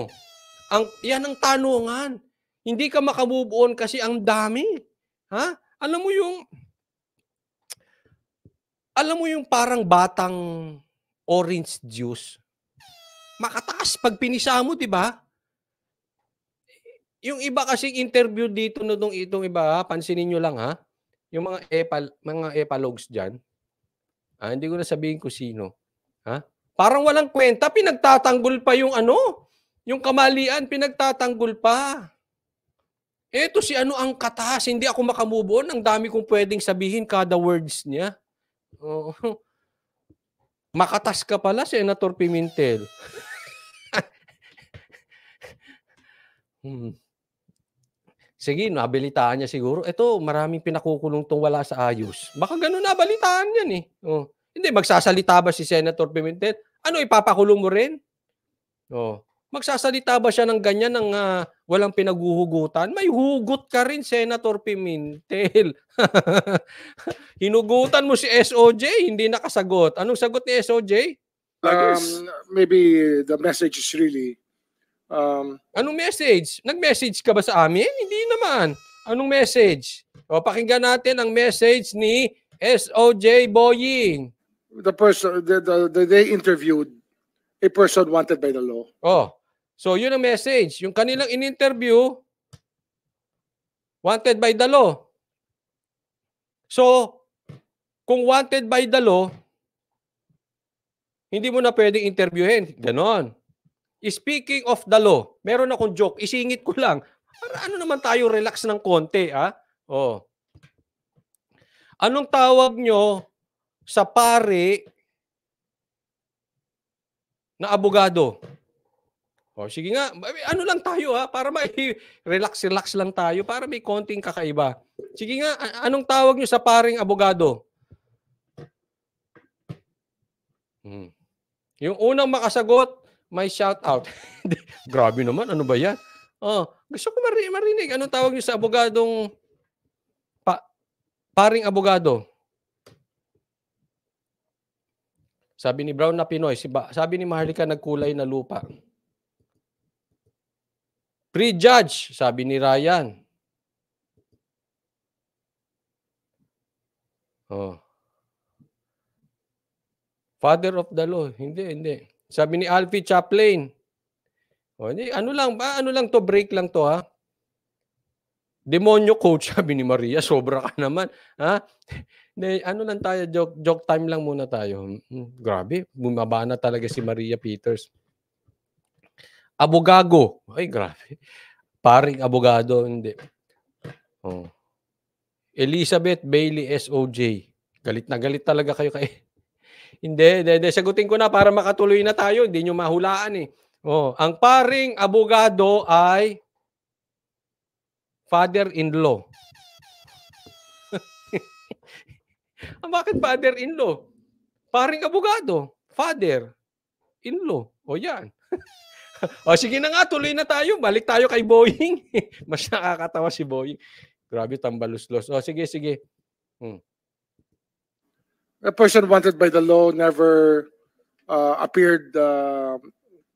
Ang, yan ang tanungan. Hindi ka makamove on kasi ang dami. Ha? Alam mo yung alam mo yung parang batang orange juice. Makataas pag pinisa mo, di ba? Yung iba kasi interview dito no itong itong iba, ha? pansinin niyo lang ha. Yung mga epal mga epalogs diyan. Ah, hindi ko na sabihin ko sino. Ha? Parang walang kwenta, pinagtatanggol pa yung ano, yung kamalian pinagtatanggol pa. Eto si ano ang katas, hindi ako makamubon. Ang dami kong pwedeng sabihin kada words niya. Oo. Makatas ka pala, Senator Pimentel. hmm. Sige, nabalitaan niya siguro. Ito, maraming pinakukulong tong wala sa ayos. Baka ganun nabalitaan yan eh. Oh. Hindi, magsasalita ba si Senator Pimentel? Ano, ipapakulong mo rin? Oh. Magsasalita ba siya ng ganyan ng uh, walang pinaghuhugutan, may hugot ka rin, Senator Pimentel. <laughs> Hinugutan mo si SOJ, hindi nakasagot. Anong sagot ni SOJ? Um, maybe the message is really... Um, Anong message? Nag-message ka ba sa amin? Hindi naman. Anong message? O, pakinggan natin ang message ni SOJ Boying. The person, the, the, the, they interviewed a person wanted by the law. Oh. So yun ang message. Yung kanilang in-interview, wanted by the law. So, kung wanted by the law, hindi mo na pwedeng interviewin. Ganon. Speaking of the law, meron akong joke, isingit ko lang. Para ano naman tayo relax ng konti, ha? Oh. Anong tawag nyo sa pare na abogado? O oh, sige nga, ano lang tayo ha, para may <laughs> relax-relax lang tayo, para may konting kakaiba. Sige nga, anong tawag nyo sa paring abogado? Hmm. Yung unang makasagot, may shout out. <laughs> Grabe naman, ano ba yan? Oh, gusto ko marinig, marinig. Anong tawag nyo sa abogadong pa, paring abogado? Sabi ni Brown na Pinoy, si ba, sabi ni Maharlika nagkulay na lupa. Prejudge, sabi ni Ryan. Oh. Father of the law. Hindi, hindi. Sabi ni Alfie Chaplain. Oh, hindi, ano lang, ba? ano lang to, break lang to ha. Demonyo coach, <laughs> sabi ni Maria, sobra ka naman. Ha? De, ano lang tayo, joke, joke time lang muna tayo. Hmm, grabe, bumaba na talaga si Maria Peters. Abogado. Ay, grabe. Paring abogado, hindi. Oh. Elizabeth Bailey SOJ. Galit na galit talaga kayo kay <laughs> hindi, hindi, hindi. Sagutin ko na para makatuloy na tayo. Hindi nyo mahulaan eh. Oh, ang paring abogado ay father-in-law. <laughs> ah, bakit father-in-law? Paring abogado, father-in-law. O yan. <laughs> <laughs> o sige na nga, tuloy na tayo. Balik tayo kay Boeing. <laughs> Mas nakakatawa si Boeing. Grabe, tambaluslos. O sige, sige. Hmm. A person wanted by the law never uh, appeared uh,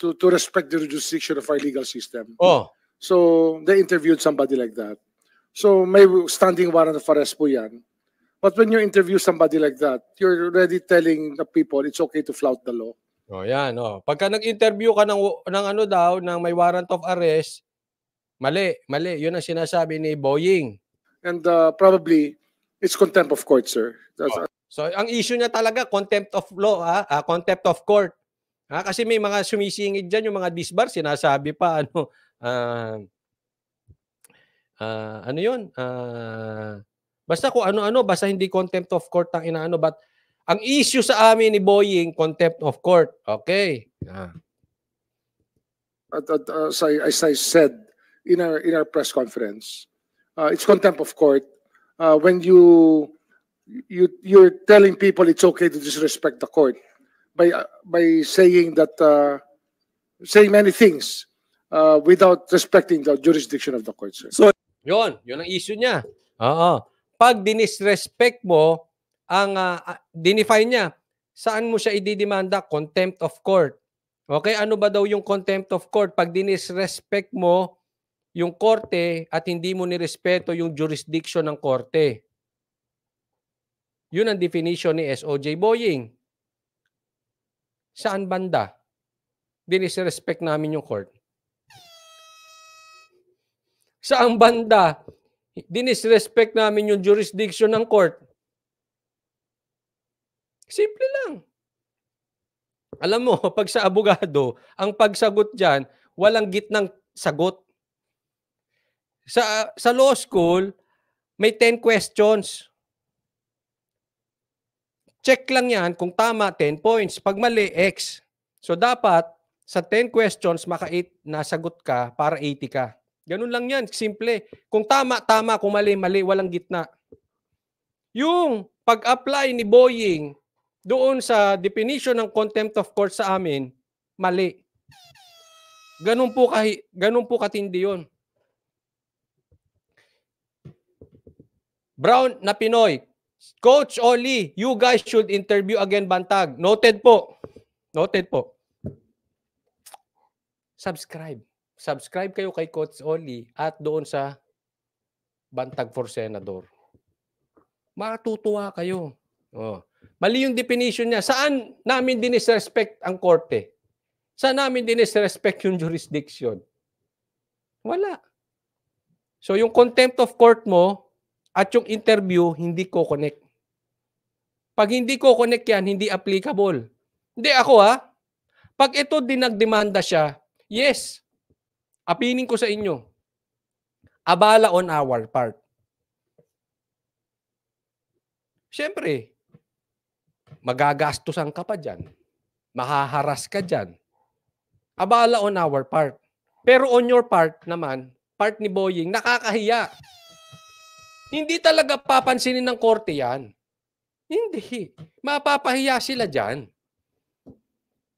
to, to respect the jurisdiction of our legal system. Oh. So they interviewed somebody like that. So may standing warrant of arrest po yan. But when you interview somebody like that, you're already telling the people it's okay to flout the law. O oh, yan, oh. Pagka nag-interview ka ng, ng ano daw, ng may warrant of arrest, mali, mali. Yun ang sinasabi ni Boying. And uh, probably, it's contempt of court, sir. That's o. Oh. So, ang issue niya talaga, contempt of law, ha? Ah, contempt of court. Ha? Kasi may mga sumisingid dyan, yung mga disbar, sinasabi pa, ano, uh, uh, ano yun? Uh, basta ko ano-ano, basta hindi contempt of court ang inaano, but ang issue sa amin ni Boying, contempt of court. Okay. Ah. At, at, uh, as, I, as I said in our, in our press conference, uh, it's contempt of court. Uh, when you, you, you're telling people it's okay to disrespect the court by, by saying that, uh, saying many things uh, without respecting the jurisdiction of the court, sir. So, yun, yun ang issue niya. Oo. Pag dinisrespect mo ang uh, dinefine niya. Saan mo siya ididemanda? Contempt of court. Okay, ano ba daw yung contempt of court? Pag dinisrespect mo yung korte at hindi mo nirespeto yung jurisdiction ng korte. Yun ang definition ni SOJ Boying. Saan banda? Dinisrespect namin yung court. Saan banda? Dinisrespect namin yung jurisdiction ng court. Simple lang. Alam mo, <laughs> pag sa abogado, ang pagsagot diyan, walang gitnang sagot. Sa sa law school, may 10 questions. Check lang 'yan kung tama 10 points, pag mali X. So dapat sa 10 questions maka 8 nasagot ka para 80 ka. Ganun lang 'yan, simple. Kung tama tama, kung mali mali, walang gitna. Yung pag-apply ni Boeing doon sa definition ng contempt of court sa amin, mali. Ganun po kahi, ganun po katindi 'yon. Brown na Pinoy, Coach Oli, you guys should interview again Bantag. Noted po. Noted po. Subscribe. Subscribe kayo kay Coach Oli at doon sa Bantag for Senator. Matutuwa kayo. Oh. Mali yung definition niya. Saan namin dinisrespect ang korte? Saan namin dinisrespect yung jurisdiction? Wala. So yung contempt of court mo at yung interview, hindi ko connect. Pag hindi ko connect yan, hindi applicable. Hindi ako ha. Pag ito din nagdemanda siya, yes, apinin ko sa inyo, abala on our part. Siyempre, magagastusan ka pa dyan. Mahaharas ka dyan. Abala on our part. Pero on your part naman, part ni Boying, nakakahiya. Hindi talaga papansinin ng korte yan. Hindi. Mapapahiya sila dyan.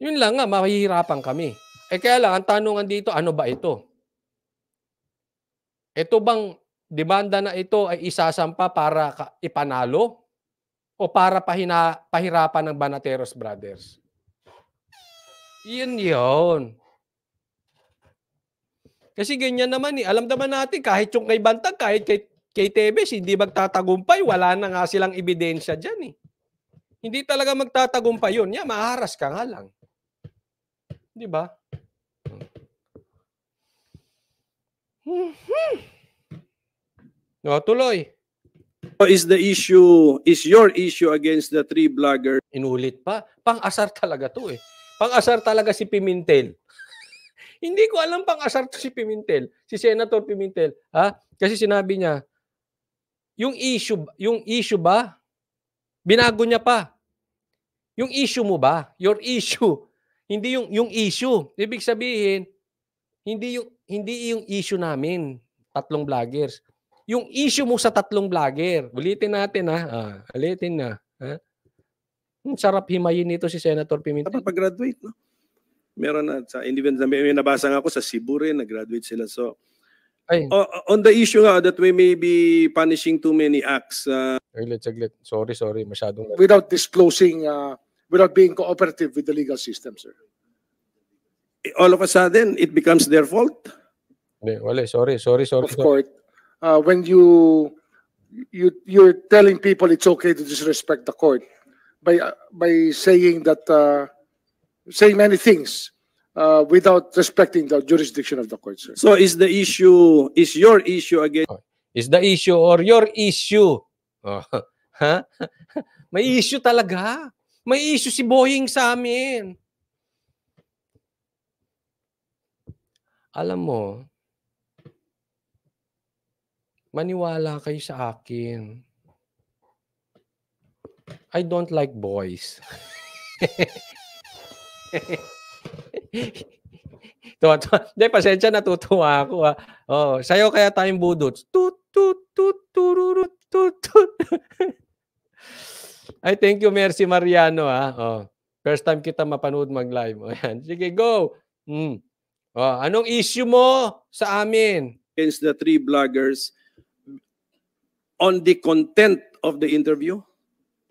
Yun lang nga, mahihirapan kami. Eh kaya lang, ang tanungan dito, ano ba ito? Ito bang demanda na ito ay isasampa para ipanalo? o para pahina, pahirapan ng Banateros Brothers? Yun yun. Kasi ganyan naman eh. Alam naman natin, kahit yung kay Bantag, kahit kay, kay Tebes, hindi magtatagumpay. Wala na nga silang ebidensya dyan eh. Hindi talaga magtatagumpay yun. Yeah, maharas ka nga lang. Di ba? Mm-hmm. No, hmm. tuloy. So is the issue, is your issue against the three bloggers? Inulit pa. Pang-asar talaga to eh. Pang-asar talaga si Pimentel. <laughs> Hindi ko alam pang-asar to si Pimentel. Si Senator Pimentel. Ha? Kasi sinabi niya, yung issue, yung issue ba? Binago niya pa. Yung issue mo ba? Your issue. <laughs> Hindi yung yung issue. Ibig sabihin, hindi yung hindi yung issue namin, tatlong vloggers yung issue mo sa tatlong vlogger. Ulitin natin ha. Ah, ulitin na. Ha? Ang sarap himayin nito si Senator Pimentel. Tapos pag-graduate, no? Meron na sa independent na may nabasa nga ako sa Cebu rin, nag-graduate sila. So, Ay. on the issue nga that we may be punishing too many acts. Uh, saglit, saglit. Sorry, sorry. Masyadong... Without disclosing, uh, without being cooperative with the legal system, sir. All of a sudden, it becomes their fault? Hindi, eh. Sorry, sorry, sorry. Of sorry. course uh, when you you you're telling people it's okay to disrespect the court by uh, by saying that uh, saying many things uh, without respecting the jurisdiction of the court. Sir. So is the issue is your issue again? Oh, is the issue or your issue? Oh. <laughs> <laughs> May issue talaga. May issue si Boying sa amin. Alam mo, maniwala kayo sa akin. I don't like boys. <laughs> Tuwa, tuwa. Hindi, pasensya, natutuwa ako. Ha. Ah. Oh, sayo kaya tayong budots. Tut, tut, tut, tururut, tut, tut. I <laughs> thank you, Mercy Mariano. Ha. Ah. Oh, first time kita mapanood mag-live. Oh, <laughs> yan. Sige, go. Mm. Oh, anong issue mo sa amin? Against the three bloggers on the content of the interview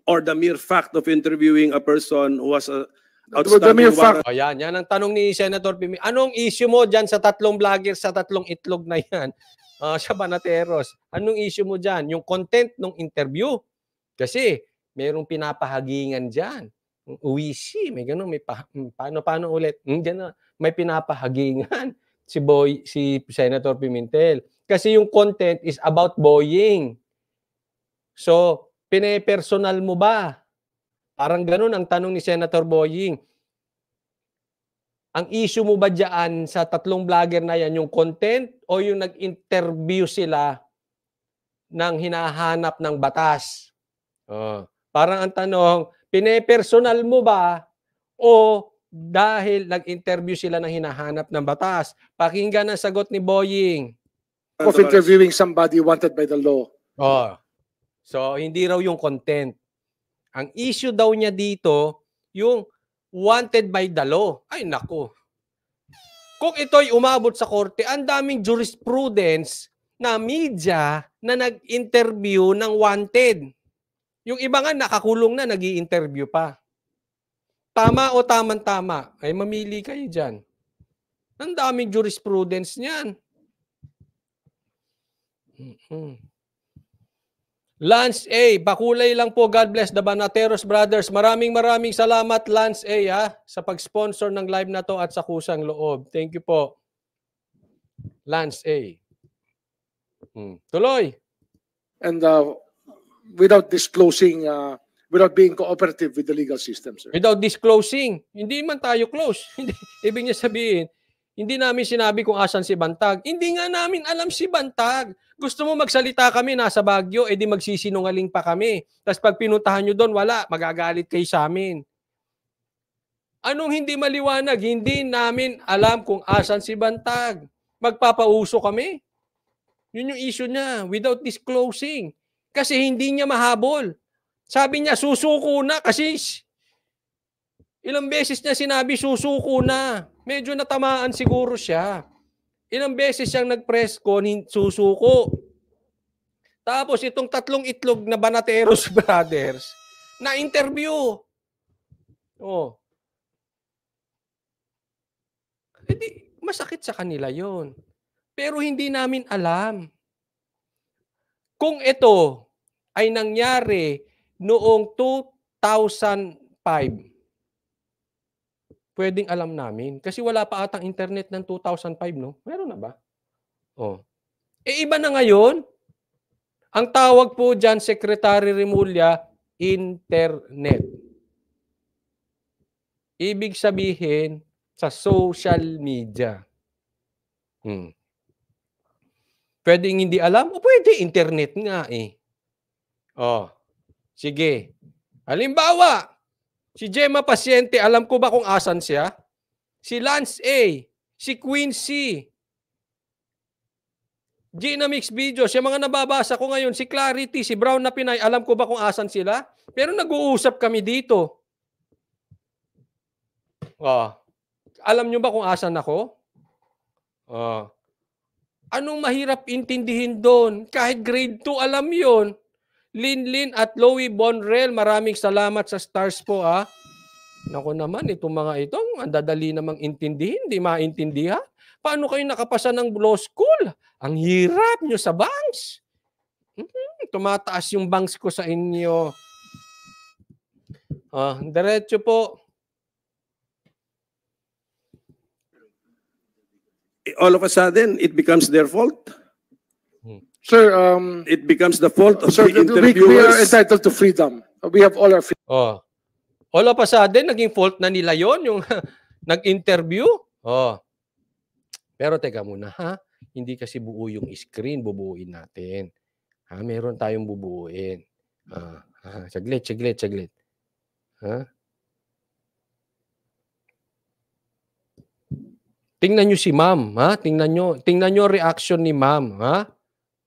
or the mere fact of interviewing a person who was a The outstanding fact- warrant? Oh, yan, yan ang tanong ni Senator Pimi. Anong issue mo dyan sa tatlong vlogger, sa tatlong itlog na yan? <laughs> Ah, sa Banateros, anong issue mo dyan? Yung content ng interview. Kasi merong pinapahagingan dyan. si, may ganun, may pa, hmm, paano paano ulit? Mm, ganun, may pinapahagingan si boy si Senator Pimentel. Kasi yung content is about boying. So, pinepersonal mo ba? Parang ganun ang tanong ni Senator Boying. Ang issue mo ba dyan sa tatlong vlogger na yan, yung content o yung nag-interview sila ng hinahanap ng batas? Oh. Parang ang tanong, pinepersonal mo ba o dahil nag-interview sila ng hinahanap ng batas? Pakinggan ang sagot ni Boying. Of interviewing somebody wanted by the law. Oh. So, hindi raw yung content. Ang issue daw niya dito, yung wanted by the law. Ay, nako. Kung ito'y umabot sa korte, ang daming jurisprudence na media na nag-interview ng wanted. Yung iba nga nakakulong na, nag interview pa. Tama o tamang-tama? Ay, mamili kayo dyan. Ang daming jurisprudence niyan. Mm-hmm. Lance A, bakulay lang po. God bless the Banateros Brothers. Maraming maraming salamat Lance A ha, sa pag-sponsor ng live na to at sa kusang loob. Thank you po. Lance A. Hmm. Tuloy. And uh, without disclosing, uh, without being cooperative with the legal system, sir. Without disclosing. Hindi man tayo close. <laughs> Ibig niya sabihin, hindi namin sinabi kung asan si Bantag. Hindi nga namin alam si Bantag. Gusto mo magsalita kami, nasa Baguio, edi eh magsisinungaling pa kami. Tapos pag pinuntahan nyo doon, wala, magagalit kayo sa amin. Anong hindi maliwanag? Hindi namin alam kung asan si Bantag. Magpapauso kami. Yun yung issue niya, without disclosing. Kasi hindi niya mahabol. Sabi niya, susuko na kasi ilang beses niya sinabi, susuko na. Medyo natamaan siguro siya. Ilang beses siyang nag-press con, susuko. Tapos itong tatlong itlog na Banateros <laughs> Brothers, na-interview. Oh. Hindi, masakit sa kanila yon. Pero hindi namin alam. Kung ito ay nangyari noong 2005, pwedeng alam namin. Kasi wala pa atang internet ng 2005, no? Meron na ba? Oh. E iba na ngayon. Ang tawag po dyan, Secretary Remulla, internet. Ibig sabihin, sa social media. Hmm. Pwedeng hindi alam o pwede internet nga eh. Oh, sige. Halimbawa, Si Gemma Pasyente, alam ko ba kung asan siya? Si Lance A, si Queen C, Gina Mix Videos, yung mga nababasa ko ngayon, si Clarity, si Brown na Pinay, alam ko ba kung asan sila? Pero nag-uusap kami dito. Oh, alam nyo ba kung asan ako? Oh. Anong mahirap intindihin doon? Kahit grade 2, alam yon. Linlin at Lowy Bonrel, maraming salamat sa stars po ah. Nako naman, itong mga itong, ang dadali namang intindihin, hindi maintindihan. Paano kayo nakapasa ng law school? Ang hirap nyo sa banks. hmm Tumataas yung banks ko sa inyo. Ah, diretso po. All of a sudden, it becomes their fault. Sir, um, It becomes the fault of sir, the we, we are interviewers. entitled to freedom. We have all our freedom. Oh. All of a sudden, naging fault na nila yon yung <laughs> nag-interview. Oh. Pero teka muna ha, hindi kasi buo yung screen, bubuuin natin. Ha, meron tayong bubuuin. Ah, ah, saglit, saglit, saglit. Ha? Tingnan nyo si ma'am, ha? Tingnan nyo, tingnan nyo reaction ni ma'am, ha?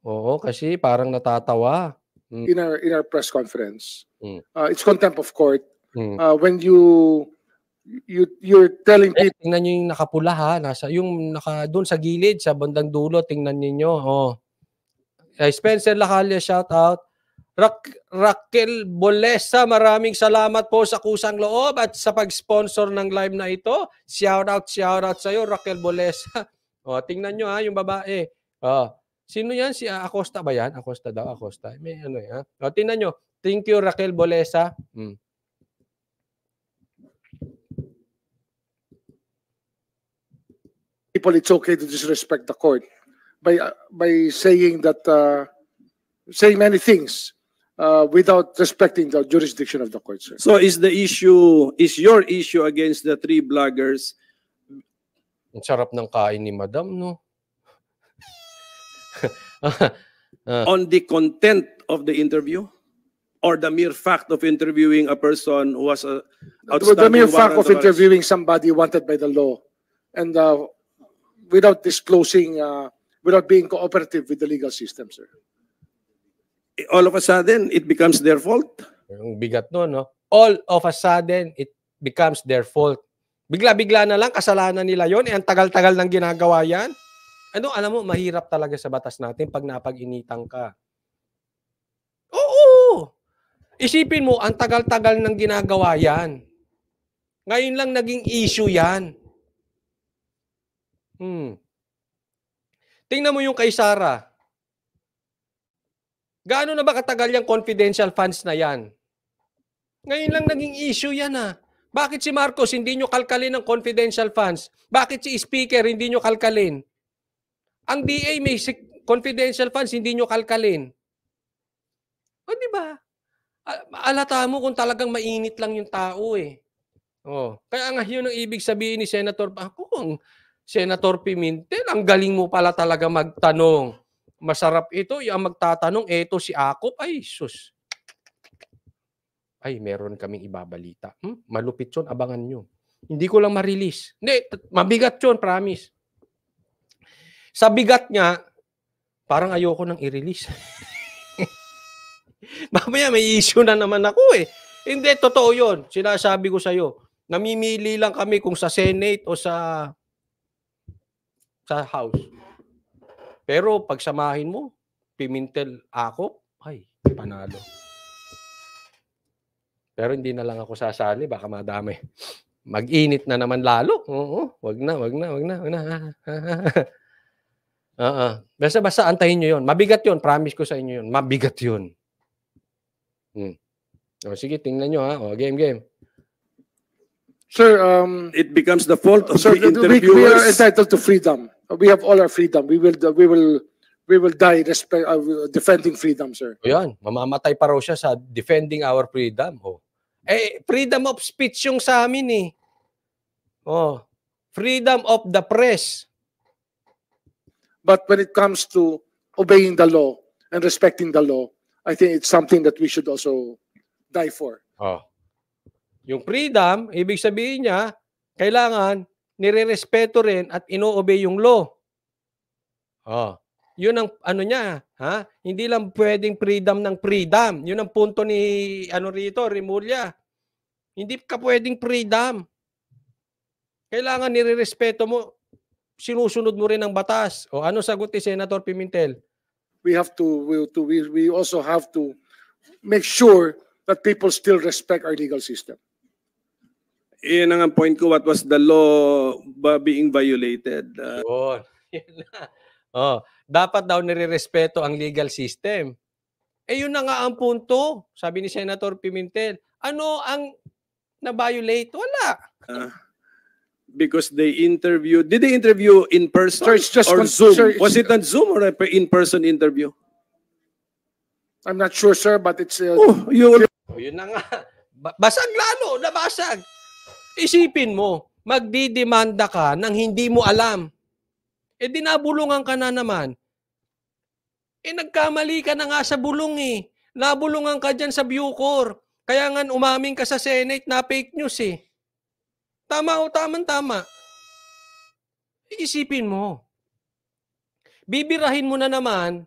Oo, kasi parang natatawa. Mm. In our in our press conference, mm. uh, it's contempt of court. Mm. Uh, when you you you're telling eh, people tingnan niyo yung nakapula ha nasa yung naka doon sa gilid sa bandang dulo tingnan niyo oh uh, Spencer Lacalia shout out Rak Raquel Bolesa, maraming salamat po sa kusang loob at sa pag-sponsor ng live na ito. Shout out, shout out sa iyo Raquel Bolesa. <laughs> Oh, tingnan niyo ha yung babae. Oh, Sino yan? Si ah, Acosta ba yan? Acosta daw, Acosta. May ano yan. Ah. O, tingnan nyo. Thank you, Raquel Bolesa. Hmm. People, it's okay to disrespect the court by uh, by saying that uh, saying many things uh, without respecting the jurisdiction of the court. Sir. So is the issue is your issue against the three bloggers? Ang sarap ng kain ni Madam, no? <laughs> uh, on the content of the interview or the mere fact of interviewing a person who was a the mere fact of, interviewing somebody wanted by the law and uh, without disclosing uh, without being cooperative with the legal system sir all of a sudden it becomes their fault bigat no no all of a sudden it becomes their fault bigla-bigla na lang kasalanan nila yon eh, ang tagal-tagal nang ginagawa yan ano, alam mo, mahirap talaga sa batas natin pag napag-initan ka. Oo! Isipin mo, ang tagal-tagal ng ginagawa yan. Ngayon lang naging issue yan. Hmm. Tingnan mo yung kay Sara. Gaano na ba katagal yung confidential funds na yan? Ngayon lang naging issue yan ah. Bakit si Marcos hindi nyo kalkalin ng confidential funds? Bakit si Speaker hindi nyo kalkalin? Ang DA may confidential funds, hindi nyo kalkalin. O di ba? Alata mo kung talagang mainit lang yung tao eh. Oh, kaya nga yun ang ibig sabihin ni Senator ako kung Senator Pimentel, ang galing mo pala talaga magtanong. Masarap ito, yung magtatanong, eto si Akop, ay sus. Ay, meron kaming ibabalita. Hmm? Malupit yun, abangan nyo. Hindi ko lang ma-release. Hindi, mabigat yun, promise. Sa bigat niya, parang ayoko nang i-release. <laughs> Mamaya may issue na naman ako eh. Hindi, totoo yun. Sinasabi ko sa'yo. Namimili lang kami kung sa Senate o sa sa House. Pero pagsamahin mo, Pimentel ako, ay, panalo. Pero hindi na lang ako sasali, baka madami. Mag-init na naman lalo. Oo, wag na, wag na, wag na, wag na. <laughs> Uh-uh. Basta, basta antayin nyo yun. Mabigat yun. Promise ko sa inyo yun. Mabigat yun. Hmm. O, sige, tingnan nyo ha. O, game, game. Sir, um, it becomes the fault of sir, the interviewers. We, we are entitled to freedom. We have all our freedom. We will, we will, we will die respect, uh, defending freedom, sir. O yan, mamamatay pa raw siya sa defending our freedom. Oh. Eh, freedom of speech yung sa amin eh. Oh, freedom of the press. But when it comes to obeying the law and respecting the law, I think it's something that we should also die for. Oh. Yung freedom, ibig sabihin niya, kailangan nirerespeto rin at ino-obey yung law. Oh. Yun ang ano niya, ha? Hindi lang pwedeng freedom ng freedom. Yun ang punto ni ano rito, Rimulya. Hindi ka pwedeng freedom. Kailangan nirerespeto mo sinusunod mo rin ang batas. O ano sagot ni Senator Pimentel? We have to we, to we, we also have to make sure that people still respect our legal system. Iyan ang point ko what was the law being violated. Uh, Yun. <laughs> oh, dapat daw nirerespeto ang legal system. Eh yun na nga ang punto, sabi ni Senator Pimentel. Ano ang na-violate? Wala. Uh, because they interviewed. Did they interview in person Sir, just or Zoom? sir, Was it on Zoom or an in-person interview? I'm not sure, sir, but it's uh, Oh, you O, oh, yun na nga. Ba- Basag lalo, ano? nabasag. Isipin mo, magdidemanda ka ng hindi mo alam. E dinabulungan ka na naman. E nagkamali ka na nga sa bulong eh. Nabulungan ka dyan sa Bucor. Kaya nga umaming ka sa Senate na fake news eh. Tama o tamang-tama. Iisipin mo. Bibirahin mo na naman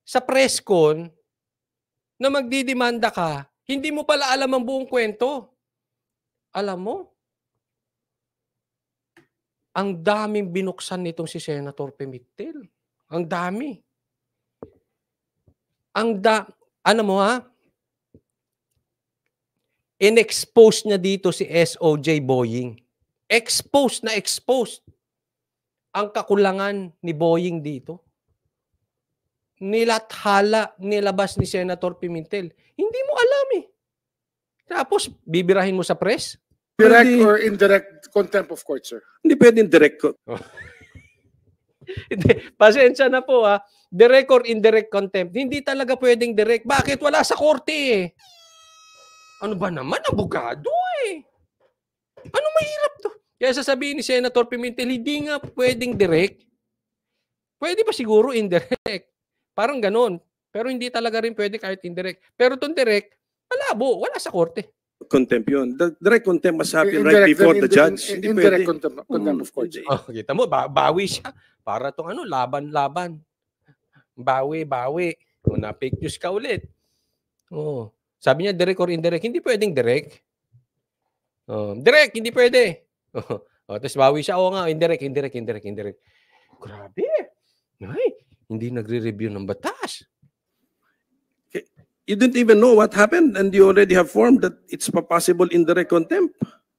sa press con na magdidemanda ka, hindi mo pala alam ang buong kwento. Alam mo, ang daming binuksan nitong si Senator Pemitel. Ang dami. Ang da ano mo ha? Inexpose niya dito si SOJ Boying. Exposed na exposed ang kakulangan ni Boeing dito. Nilathala, nilabas ni Senator Pimentel. Hindi mo alam eh. Tapos, bibirahin mo sa press? Direct hindi. or indirect contempt of court, sir? Hindi pwede indirect. Oh. <laughs> Pasensya na po ha. Ah. Direct or indirect contempt. Hindi talaga pwedeng direct. Bakit? Wala sa korte eh. Ano ba naman? Abogado eh. Ano mahirap kaya sasabihin ni Senator Pimentel, hindi nga pwedeng direct. Pwede pa siguro indirect. Parang ganun. Pero hindi talaga rin pwede kahit indirect. Pero itong direct, malabo. Wala sa korte. Contempt yun. The direct contempt must happen right before the judge. hindi indirect contempt, mm, contempt of court. Oh, kita mo, ba bawi siya. Para itong ano, laban-laban. Bawi, bawi. O, na fake news ka ulit. Oh. Sabi niya direct or indirect. Hindi pwedeng direct. Oh, direct, hindi pwede oh, oh, tapos bawi siya, oo nga, indirect, indirect, indirect, indirect. Grabe. Ay, hindi nagre-review ng batas. Eh, you didn't even know what happened and you already have formed that it's possible indirect contempt.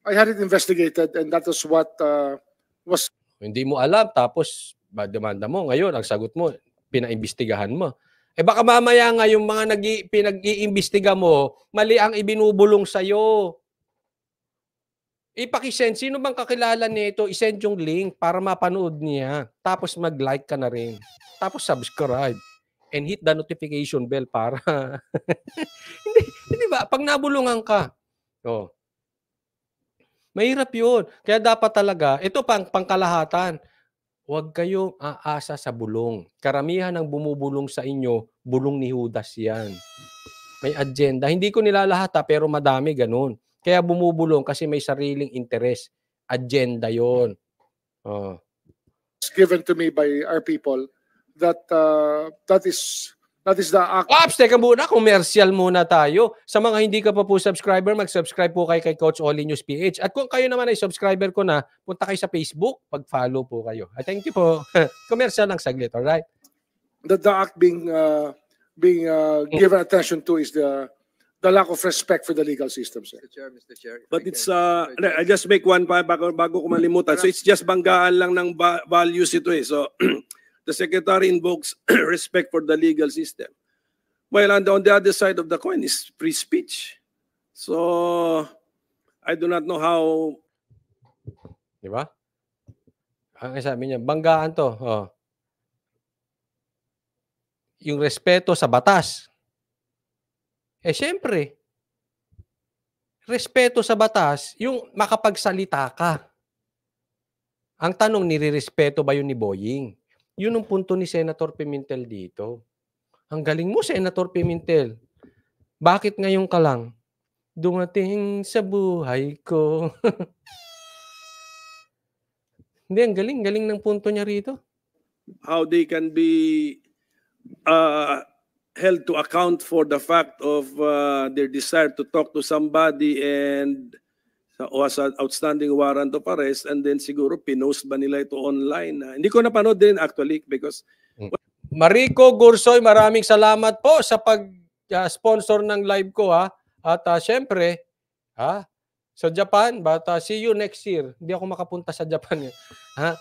I had it investigated and that is what uh, was... Hindi mo alam, tapos demanda mo ngayon, ang sagot mo, pinaimbestigahan mo. Eh baka mamaya nga yung mga nag pinag-iimbestiga mo, mali ang ibinubulong sa'yo. Ipakisend, sino bang kakilala nito, isend yung link para mapanood niya. Tapos mag-like ka na rin. Tapos subscribe. And hit the notification bell para... <laughs> hindi, hindi ba? Pag nabulungan ka. Oh. Mahirap yun. Kaya dapat talaga, ito pang pangkalahatan. Huwag kayong aasa sa bulong. Karamihan ng bumubulong sa inyo, bulong ni Judas yan. May agenda. Hindi ko nilalahata pero madami ganun. Kaya bumubulong kasi may sariling interest, Agenda yon. Oh. It's given to me by our people that uh, that is that is the act. Ops, teka muna, commercial muna tayo. Sa mga hindi ka pa po subscriber, mag-subscribe po kay, kay Coach Oli News PH. At kung kayo naman ay subscriber ko na, punta kayo sa Facebook, pag-follow po kayo. I ah, thank you po. <laughs> commercial lang saglit, alright? That the act being uh, being uh, mm. given attention to is the the lack of respect for the legal system, sir. Mr. Chair, Mr. Chair. But it's, uh, I just make one pa bago, bago ko malimutan. So it's just banggaan lang ng ba- values ito eh. So <clears throat> the Secretary invokes <clears throat> respect for the legal system. While on the, on the other side of the coin is free speech. So I do not know how... Di ba? Ang sabi niya, banggaan to. Oh. Yung respeto sa batas. Eh syempre, respeto sa batas, yung makapagsalita ka. Ang tanong, nirerespeto ba yun ni Boying? Yun ang punto ni Senator Pimentel dito. Ang galing mo, Senator Pimentel. Bakit ngayon ka lang? Dumating sa buhay ko. <laughs> Hindi, ang galing. Galing ng punto niya rito. How they can be uh, held to account for the fact of uh, their desire to talk to somebody and o as an outstanding warrant of arrest and then siguro pinost ba nila ito online. Uh, hindi ko napanood din actually because... Mm. Mariko Gursoy, maraming salamat po sa pag-sponsor ah, uh, ng live ko ha. Ah. At uh, syempre, ha, sa Japan, but uh, see you next year. Hindi ako makapunta sa Japan. Eh. Ha?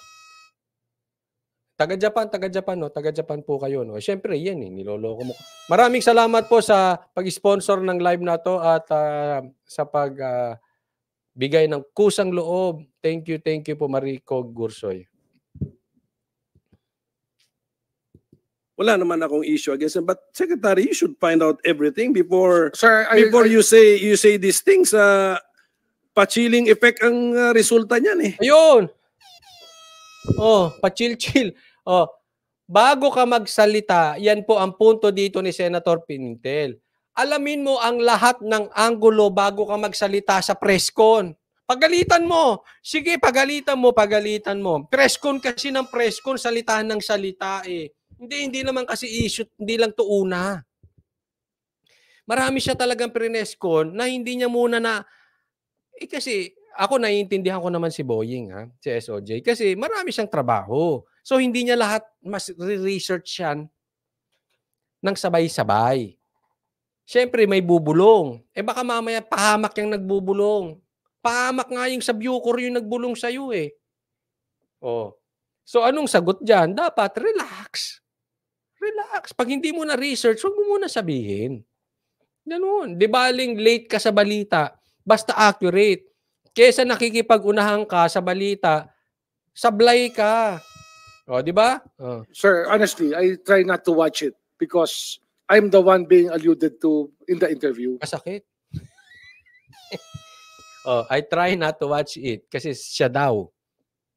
Taga-Japan, taga-Japan, no? Taga-Japan po kayo, no? Siyempre, yan, eh, niloloko mo. Maraming salamat po sa pag-sponsor ng live na to at uh, sa pag uh, bigay ng kusang loob. Thank you, thank you po, Marico Gursoy. Wala naman akong issue against him, but Secretary, you should find out everything before Sir, I, before I, you say you say these things. Uh, ah, pachiling effect ang uh, resulta niyan eh. Ayun! Oh, pa-chill-chill. Oh, bago ka magsalita, yan po ang punto dito ni Senator Pimentel. Alamin mo ang lahat ng angulo bago ka magsalita sa presscon. Pagalitan mo. Sige, pagalitan mo, pagalitan mo. Presscon kasi ng presscon, con, salita ng salita eh. Hindi, hindi naman kasi issue, hindi lang to una. Marami siya talagang prineskon na hindi niya muna na, eh kasi ako naiintindihan ko naman si Boying, ha? si SOJ, kasi marami siyang trabaho. So hindi niya lahat mas research yan ng sabay-sabay. Siyempre, may bubulong. Eh baka mamaya pahamak yung nagbubulong. Pahamak nga yung sa Bucor yung nagbulong sa'yo eh. Oh. So anong sagot dyan? Dapat relax. Relax. Pag hindi mo na research, huwag mo muna sabihin. Ganun. Di baling late ka sa balita, basta accurate. Kesa nakikipag-unahan ka sa balita, sablay ka. Oh, di ba? Oh. Sir, honestly, I try not to watch it because I'm the one being alluded to in the interview. Masakit. <laughs> oh, I try not to watch it kasi siya daw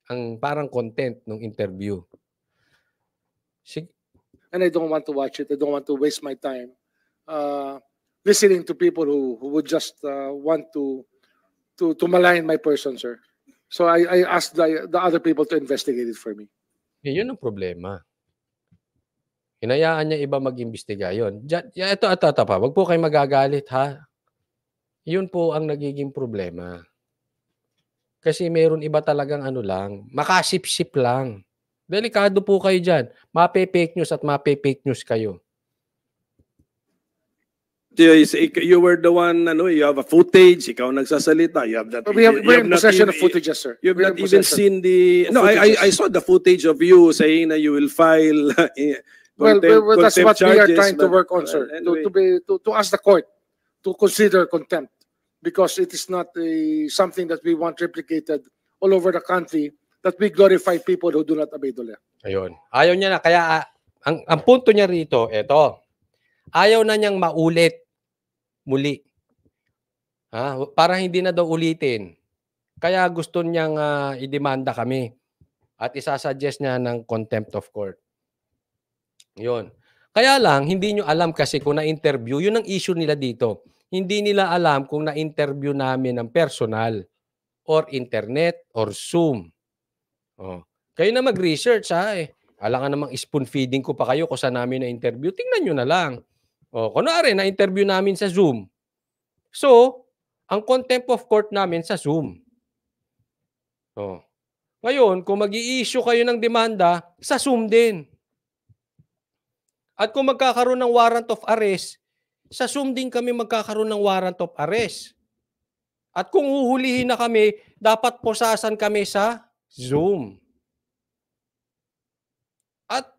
ang parang content ng interview. Sig- And I don't want to watch it. I don't want to waste my time uh, listening to people who, who would just uh, want to to to malign my person, sir. So I, I asked the, the other people to investigate it for me. Eh, yun ang problema. Hinayaan niya iba mag-imbestiga yun. Diyan, ito, ito, ito pa. Huwag po kayo magagalit, ha? Yun po ang nagiging problema. Kasi meron iba talagang ano lang, makasip-sip lang. Delikado po kayo dyan. Mape-fake news at mape-fake news kayo. Uh, you were the one, ano, you have a footage, ikaw nagsasalita, you have that. We have, we're in possession not, of footage, yes, sir. You have we're not even seen the, no, I, I, I saw the footage of you saying that you will file <laughs> eh, Well, contempt, well, that's what charges, we are trying but, to work on, well, sir. Anyway. To, to, be, to, to ask the court to consider contempt because it is not a, something that we want replicated all over the country that we glorify people who do not obey the law. Ayun. Ayaw niya na. Kaya ah, ang, ang punto niya rito, ito. Ayaw na niyang maulit muli. Ha? Para hindi na daw ulitin. Kaya gusto niyang uh, idemanda kami at isasuggest niya ng contempt of court. Yun. Kaya lang, hindi nyo alam kasi kung na-interview, yun ang issue nila dito. Hindi nila alam kung na-interview namin ng personal or internet or Zoom. Oh. Kayo na mag-research ha eh. Alam ka namang spoon feeding ko pa kayo kung saan namin na-interview. Tingnan nyo na lang. O, oh, kunwari, na-interview namin sa Zoom. So, ang contempt of court namin sa Zoom. O. Oh. Ngayon, kung mag issue kayo ng demanda, sa Zoom din. At kung magkakaroon ng warrant of arrest, sa Zoom din kami magkakaroon ng warrant of arrest. At kung huhulihin na kami, dapat posasan kami sa Zoom. At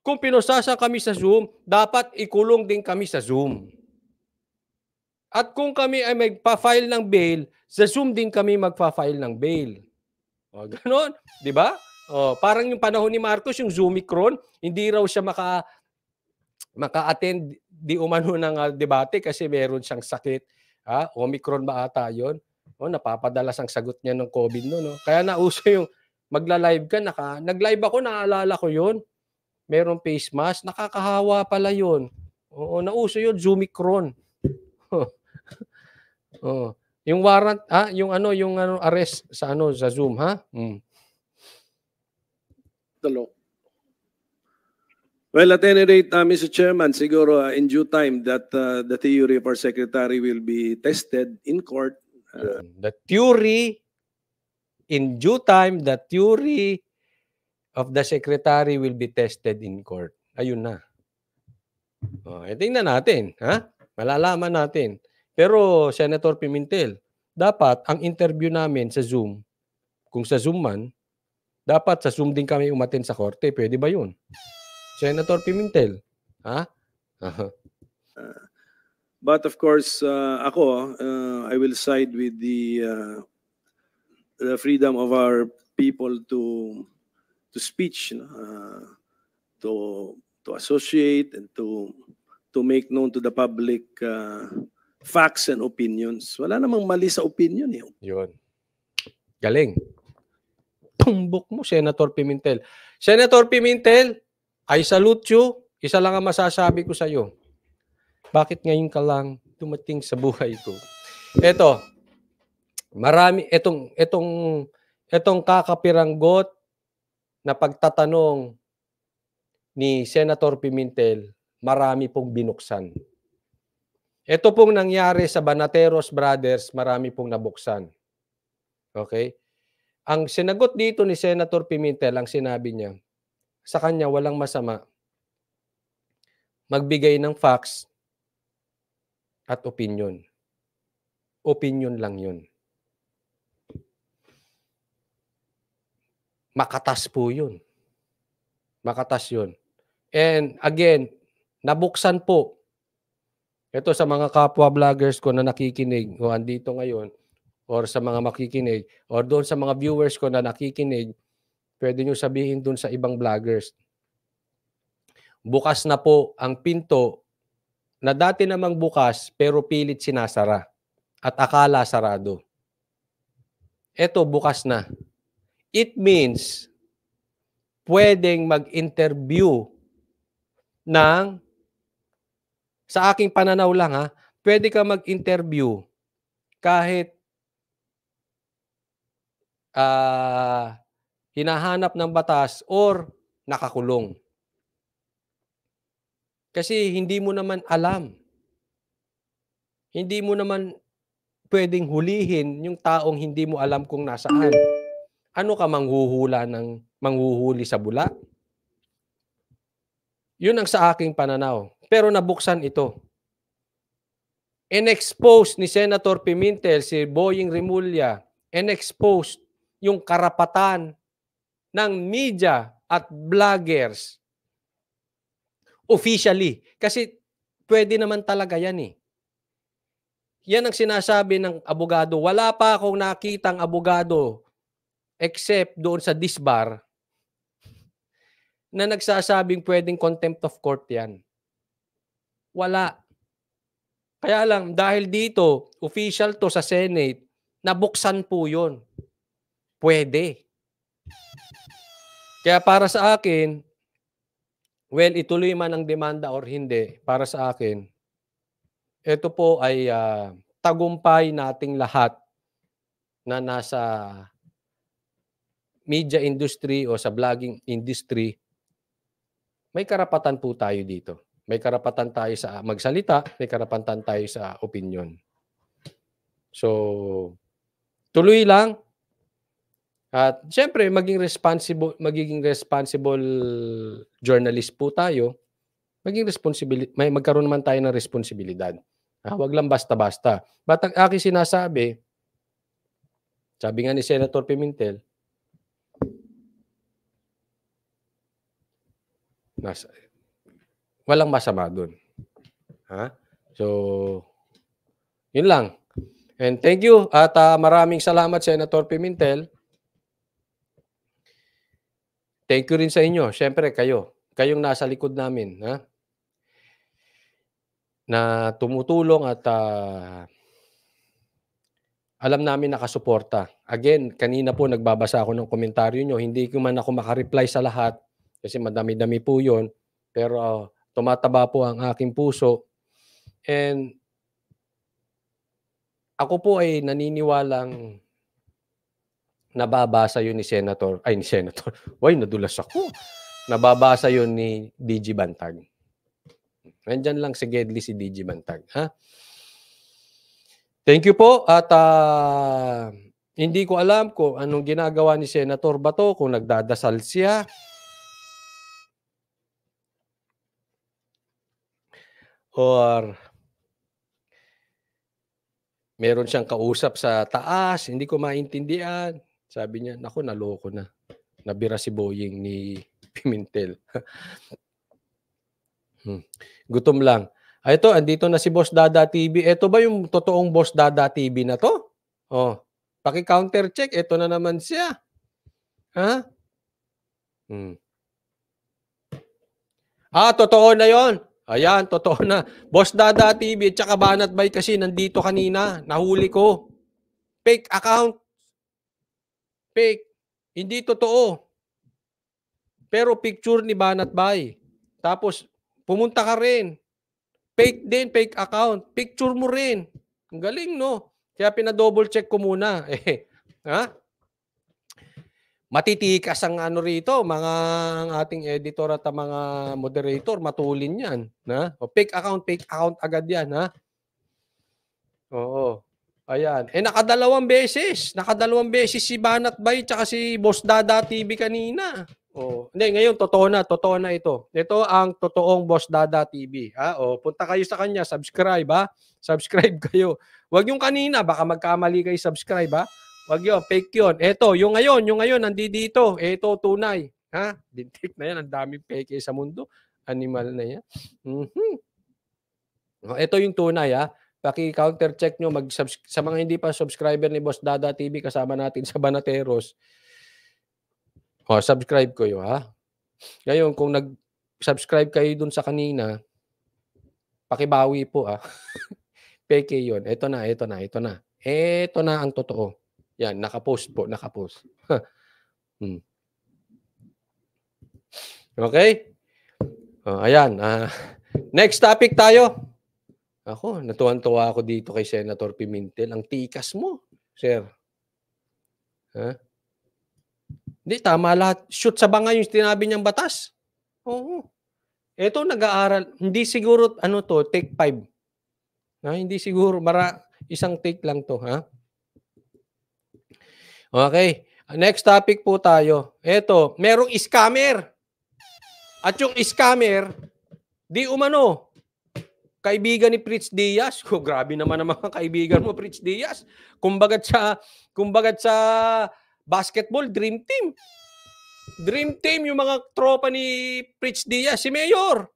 kung pinusasa kami sa Zoom, dapat ikulong din kami sa Zoom. At kung kami ay magpa-file ng bail, sa Zoom din kami magpa-file ng bail. O, oh, ganun. <laughs> Di ba? O, oh, parang yung panahon ni Marcos, yung Zoomicron, hindi raw siya maka, maka-attend di umano ng uh, debate kasi meron siyang sakit. Ha? Omicron ba ata yun? O, oh, napapadalas ang sagot niya ng COVID noon. no? Kaya nauso yung magla-live ka, naka, nag-live ako, naalala ko yun merong face mask, nakakahawa pala yun. Oo, nauso yun, Zoomicron. <laughs> Oo. Yung warrant, ha? Ah, yung ano, yung ano, arrest sa ano, sa Zoom, ha? Mm. The Well, at any rate, uh, Mr. Chairman, siguro uh, in due time that uh, the theory of our secretary will be tested in court. Uh, hmm. the theory, in due time, the theory of the secretary will be tested in court. Ayun na. Oh, eh, tingnan natin, ha? Malalaman natin. Pero Senator Pimentel, dapat ang interview namin sa Zoom, kung sa Zoom man, dapat sa Zoom din kami umatin sa korte. Pwede ba yun? Senator Pimentel, ha? Uh, but of course, uh, ako, uh, I will side with the, uh, the freedom of our people to to speech, no? uh, to to associate and to to make known to the public uh, facts and opinions. Wala namang mali sa opinion eh. Yun. Galing. Tumbok mo, Senator Pimentel. Senator Pimentel, I salute you. Isa lang ang masasabi ko sa iyo. Bakit ngayon ka lang dumating sa buhay ko? Ito, marami, etong, etong, etong kakapiranggot na pagtatanong ni Senator Pimentel, marami pong binuksan. Ito pong nangyari sa Banateros Brothers, marami pong nabuksan. Okay? Ang sinagot dito ni Senator Pimentel, ang sinabi niya, sa kanya walang masama magbigay ng facts at opinion. Opinion lang yun. makatas po yun. Makatas yun. And again, nabuksan po. Ito sa mga kapwa vloggers ko na nakikinig o andito ngayon or sa mga makikinig or doon sa mga viewers ko na nakikinig, pwede nyo sabihin doon sa ibang vloggers. Bukas na po ang pinto na dati namang bukas pero pilit sinasara at akala sarado. Ito bukas na. It means, pwedeng mag-interview ng, sa aking pananaw lang ha, pwede ka mag-interview kahit uh, hinahanap ng batas or nakakulong. Kasi hindi mo naman alam. Hindi mo naman pwedeng hulihin yung taong hindi mo alam kung nasaan ano ka manghuhula ng manghuhuli sa bula? Yun ang sa aking pananaw. Pero nabuksan ito. in ni Senator Pimentel si Boying Rimulya, in yung karapatan ng media at bloggers officially. Kasi pwede naman talaga yan eh. Yan ang sinasabi ng abogado. Wala pa akong nakitang abogado Except doon sa disbar na nagsasabing pwedeng contempt of court yan. Wala. Kaya lang, dahil dito, official to sa Senate, nabuksan po yon. Pwede. Kaya para sa akin, well, ituloy man ang demanda or hindi, para sa akin, ito po ay uh, tagumpay nating lahat na nasa media industry o sa vlogging industry, may karapatan po tayo dito. May karapatan tayo sa magsalita, may karapatan tayo sa opinion. So, tuloy lang. At siyempre, maging responsible, magiging responsible journalist po tayo. Maging responsibility, may magkaroon naman tayo ng responsibilidad. Ah, wag lang basta-basta. Batang aki sinasabi, sabi nga ni Senator Pimentel, Nas, walang masama doon. Ha? So, yun lang. And thank you at uh, maraming salamat Senator Pimentel. Thank you rin sa inyo. Siyempre kayo, kayong nasa likod namin, ha? Na tumutulong at uh, alam namin nakasuporta. Again, kanina po nagbabasa ako ng komentaryo nyo. Hindi ko man ako makareply sa lahat kasi madami-dami po yun. Pero uh, tumataba po ang aking puso. And ako po ay naniniwalang nababasa yun ni Senator, ay ni Senator, <laughs> why nadulas ako. Nababasa yun ni DJ Bantag. Nandyan lang si Gedli si DJ Bantag. Ha? Thank you po at uh, hindi ko alam kung anong ginagawa ni Senator Bato, kung nagdadasal siya, or meron siyang kausap sa taas, hindi ko maintindihan. Sabi niya, nako naloko na. Nabira si Boying ni <laughs> Pimentel. <laughs> hmm. Gutom lang. Ah, ito, andito na si Boss Dada TV. Ito ba yung totoong Boss Dada TV na to? Oh, paki-counter check. Ito na naman siya. Ha? Hmm. Ah, totoo na yon. Ayan, totoo na. Boss Dada TV at saka Banat Bay kasi nandito kanina. Nahuli ko. Fake account. Fake. Hindi totoo. Pero picture ni Banat Bay. Tapos, pumunta ka rin. Fake din, fake account. Picture mo rin. Ang galing, no? Kaya pinadouble check ko muna. <laughs> Eh, ha? matitikas ang ano rito, mga ating editor at mga moderator, matulin yan. Na? O fake account, fake account agad yan. Ha? Oo. Ayan. Eh, nakadalawang beses. Nakadalawang beses si Banat Bay tsaka si Boss Dada TV kanina. Oh, hindi ngayon totoo na, totoo na ito. Ito ang totoong Boss Dada TV. Ha? Ah, oh, punta kayo sa kanya, subscribe ha. Subscribe <laughs> kayo. Huwag yung kanina baka magkamali kayo subscribe ha. Wag yun, fake yun. Eto, yung ngayon, yung ngayon, nandito. Eto, tunay. Ha? Dintik na yan. Ang daming fake sa mundo. Animal na yan. Mm-hmm. Ito oh, yung tunay ha. Paki-counter check nyo mag sa mga hindi pa subscriber ni Boss Dada TV kasama natin sa Banateros. O, oh, subscribe ko ha. Ngayon kung nag-subscribe kayo dun sa kanina, pakibawi po ha. <laughs> Peke yon. Ito na, ito na, ito na. Ito na ang totoo. Yan, nakapost po, nakapost. <laughs> hmm. Okay? Uh, ayan. Uh, <laughs> next topic tayo. Ako, natuwan-tuwa ako dito kay Senator Pimentel. Ang tikas mo, sir. Huh? Hindi, tama lahat. Shoot sa banga yung tinabi niyang batas. Oo. Ito, nag-aaral. Hindi siguro, ano to, take five. Ha? Ah, hindi siguro, mara, isang take lang to. Ha? Okay. Next topic po tayo. Ito, merong scammer. At yung scammer, di umano, kaibigan ni Pritz Diaz. <laughs> Oh, grabe naman ang mga kaibigan mo, Pritz Diaz. Kumbagat sa, kumbagat sa basketball, dream team. Dream team yung mga tropa ni Pritz Diaz. Si Mayor.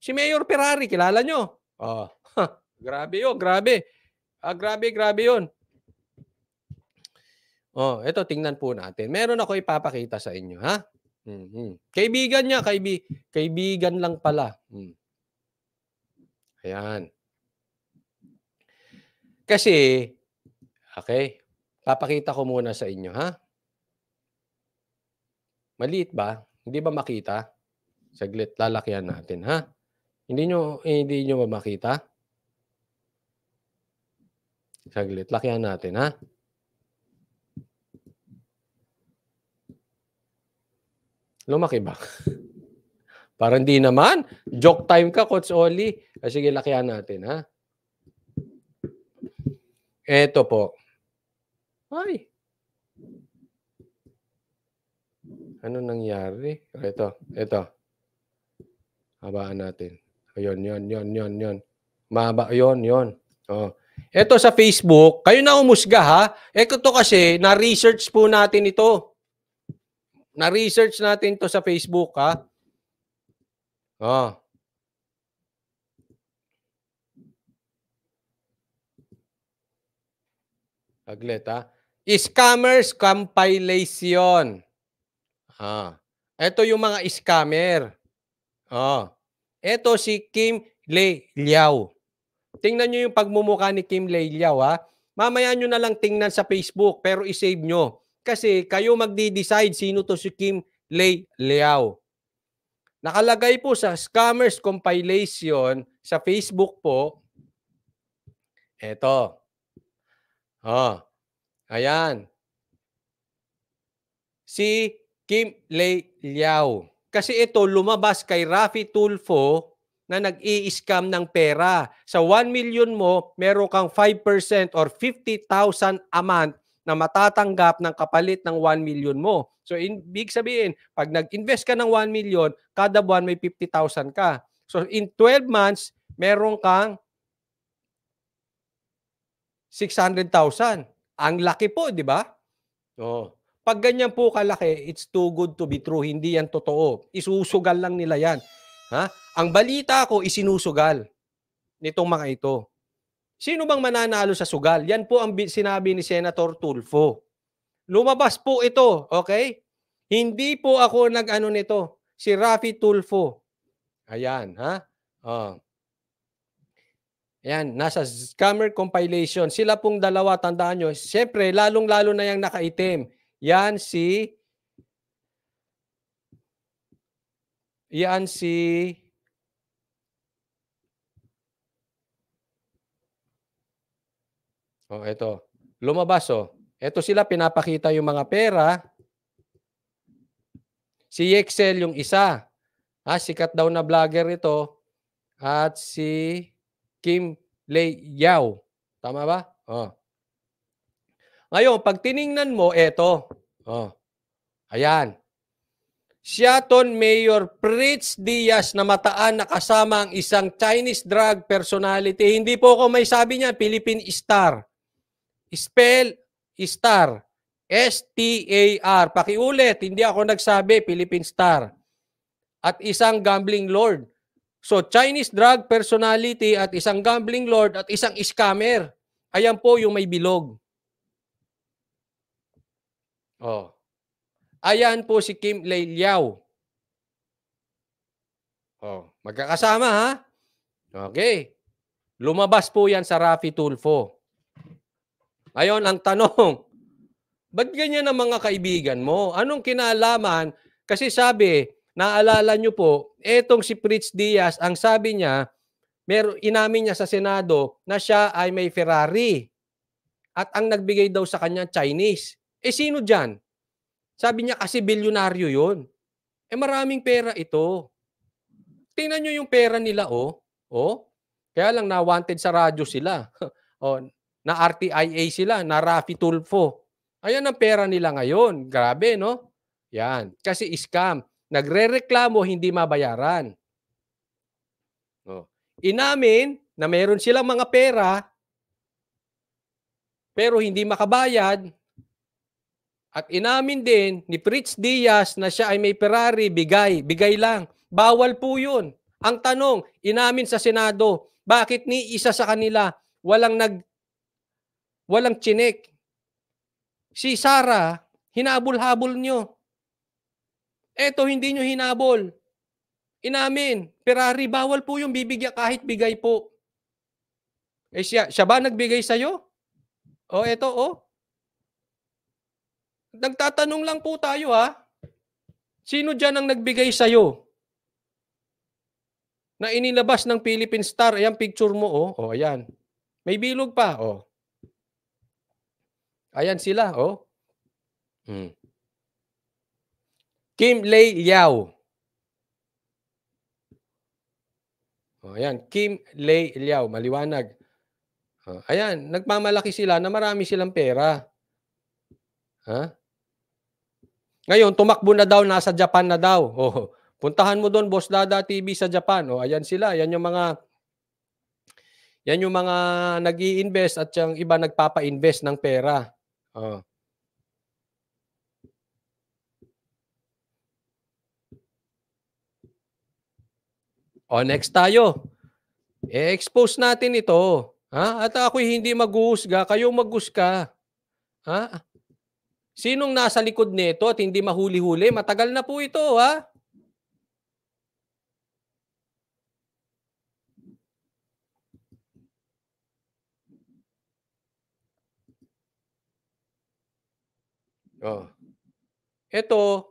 Si Mayor Ferrari, kilala nyo? Oh. Huh. <laughs> Grabe yun, grabe. Ah, grabe, grabe yun. Oh, ito tingnan po natin. Meron ako ipapakita sa inyo, ha? Mm-hmm. Kaibigan niya, kaibi kaibigan lang pala. Mm. Ayan. Kasi, okay, papakita ko muna sa inyo, ha? Maliit ba? Hindi ba makita? Saglit, lalakyan natin, ha? Hindi nyo, eh, hindi nyo ba makita? Saglit, lakyan natin, ha? Lumaki ba? Parang di naman. Joke time ka, Coach Oli. Ah, sige, lakihan natin, ha? Eto po. Ay. Ano nangyari? Ito, ah, ito. Habaan natin. Ayun, yon, yon, yon, yon. Mahaba, yon, yon. Oh. Ito sa Facebook, kayo na umusga ha. Ito to kasi, na-research po natin ito. Na-research natin to sa Facebook, ha? Oh. Aglet, ha? Scammers compilation. Ha. Ah. Ito yung mga scammer. Ah. Ito si Kim Lei Liao. Tingnan nyo yung pagmumuka ni Kim Lei Liao, ha? Mamaya nyo na lang tingnan sa Facebook, pero isave nyo kasi kayo magde decide sino to si Kim Lay Liao. Nakalagay po sa scammers compilation sa Facebook po. Eto. Oh. Ayan. Si Kim Lay Liao. Kasi ito lumabas kay Rafi Tulfo na nag-i-scam ng pera. Sa 1 million mo, meron kang 5% or 50,000 a month na matatanggap ng kapalit ng 1 million mo. So, in, big sabihin, pag nag-invest ka ng 1 million, kada buwan may 50,000 ka. So, in 12 months, meron kang 600,000. Ang laki po, di ba? Oh. Pag ganyan po kalaki, it's too good to be true. Hindi yan totoo. Isusugal lang nila yan. Ha? Ang balita ko, isinusugal nitong mga ito. Sino bang mananalo sa sugal? Yan po ang sinabi ni Senator Tulfo. Lumabas po ito, okay? Hindi po ako nag-ano nito. Si Rafi Tulfo. Ayan, ha? Oh. Ayan, nasa scammer compilation. Sila pong dalawa, tandaan nyo. Siyempre, lalong-lalo na yung nakaitim. Yan si... Yan si Oh, ito. Lumabas oh. Ito sila pinapakita yung mga pera. Si Excel yung isa. Ah, sikat daw na vlogger ito. At si Kim Lei Yao. Tama ba? Oh. Ngayon, pag tiningnan mo, eto. Oh. Ayan. Siaton Mayor Fritz Diaz na mataan na kasama ang isang Chinese drug personality. Hindi po ako may sabi niya, Philippine Star. Spell star. S-T-A-R. Pakiulit, hindi ako nagsabi, Philippine Star. At isang gambling lord. So, Chinese drug personality at isang gambling lord at isang scammer. Ayan po yung may bilog. Oh. Ayan po si Kim Lei Liao. Oh, magkakasama ha? Okay. Lumabas po yan sa Rafi Tulfo. Ayon ang tanong. <laughs> Ba't ganyan ang mga kaibigan mo? Anong kinalaman? Kasi sabi, naalala nyo po, etong si Fritz Diaz, ang sabi niya, meron, inamin niya sa Senado na siya ay may Ferrari. At ang nagbigay daw sa kanya, Chinese. Eh sino dyan? Sabi niya kasi bilyonaryo yun. Eh maraming pera ito. Tingnan nyo yung pera nila, oh. oh. Kaya lang na-wanted sa radyo sila. <laughs> oh, na RTIA sila, na Rafi Tulfo. Ayan ang pera nila ngayon. Grabe, no? Yan. Kasi scam. Nagre-reklamo, hindi mabayaran. No. Oh. Inamin na meron silang mga pera, pero hindi makabayad. At inamin din ni Fritz Diaz na siya ay may Ferrari, bigay, bigay lang. Bawal po yun. Ang tanong, inamin sa Senado, bakit ni isa sa kanila walang nag Walang chinek. Si Sarah, hinabol-habol nyo. Eto, hindi nyo hinabol. Inamin, Ferrari, bawal po yung bibigyan kahit bigay po. Eh siya, siya ba nagbigay sa'yo? O oh, eto, o. Oh. Nagtatanong lang po tayo, ha? Sino dyan ang nagbigay sa'yo? Na inilabas ng Philippine Star. Ayan, picture mo, o. Oh. O, oh, ayan. May bilog pa, o. Oh. Ayan sila, oh. Hmm. Kim Lei Liao. Oh, ayan, Kim Lei Liao, maliwanag. Oh, ayan, nagmamalaki sila na marami silang pera. Ha? Ngayon, tumakbo na daw, nasa Japan na daw. Oh, puntahan mo doon, Boss Dada TV sa Japan. Oh, ayan sila, ayan yung mga yan yung mga nag invest at yung iba nagpapa-invest ng pera. Uh. Oh. O next tayo. E-expose natin ito. Ha? At ako'y hindi maghuhusga, kayo maghusga. Ha? Sinong nasa likod nito at hindi mahuli-huli? Matagal na po ito, ha? Oh. Ito,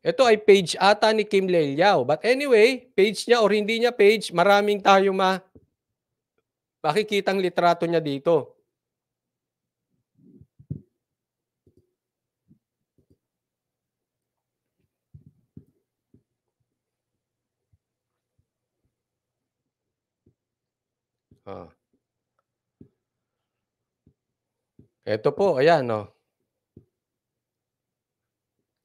Ito ay page ata ni Kim Lelyao. But anyway, page niya or hindi niya page, maraming tayo ma makikitang litrato niya dito. Ito po, ayan no. Oh.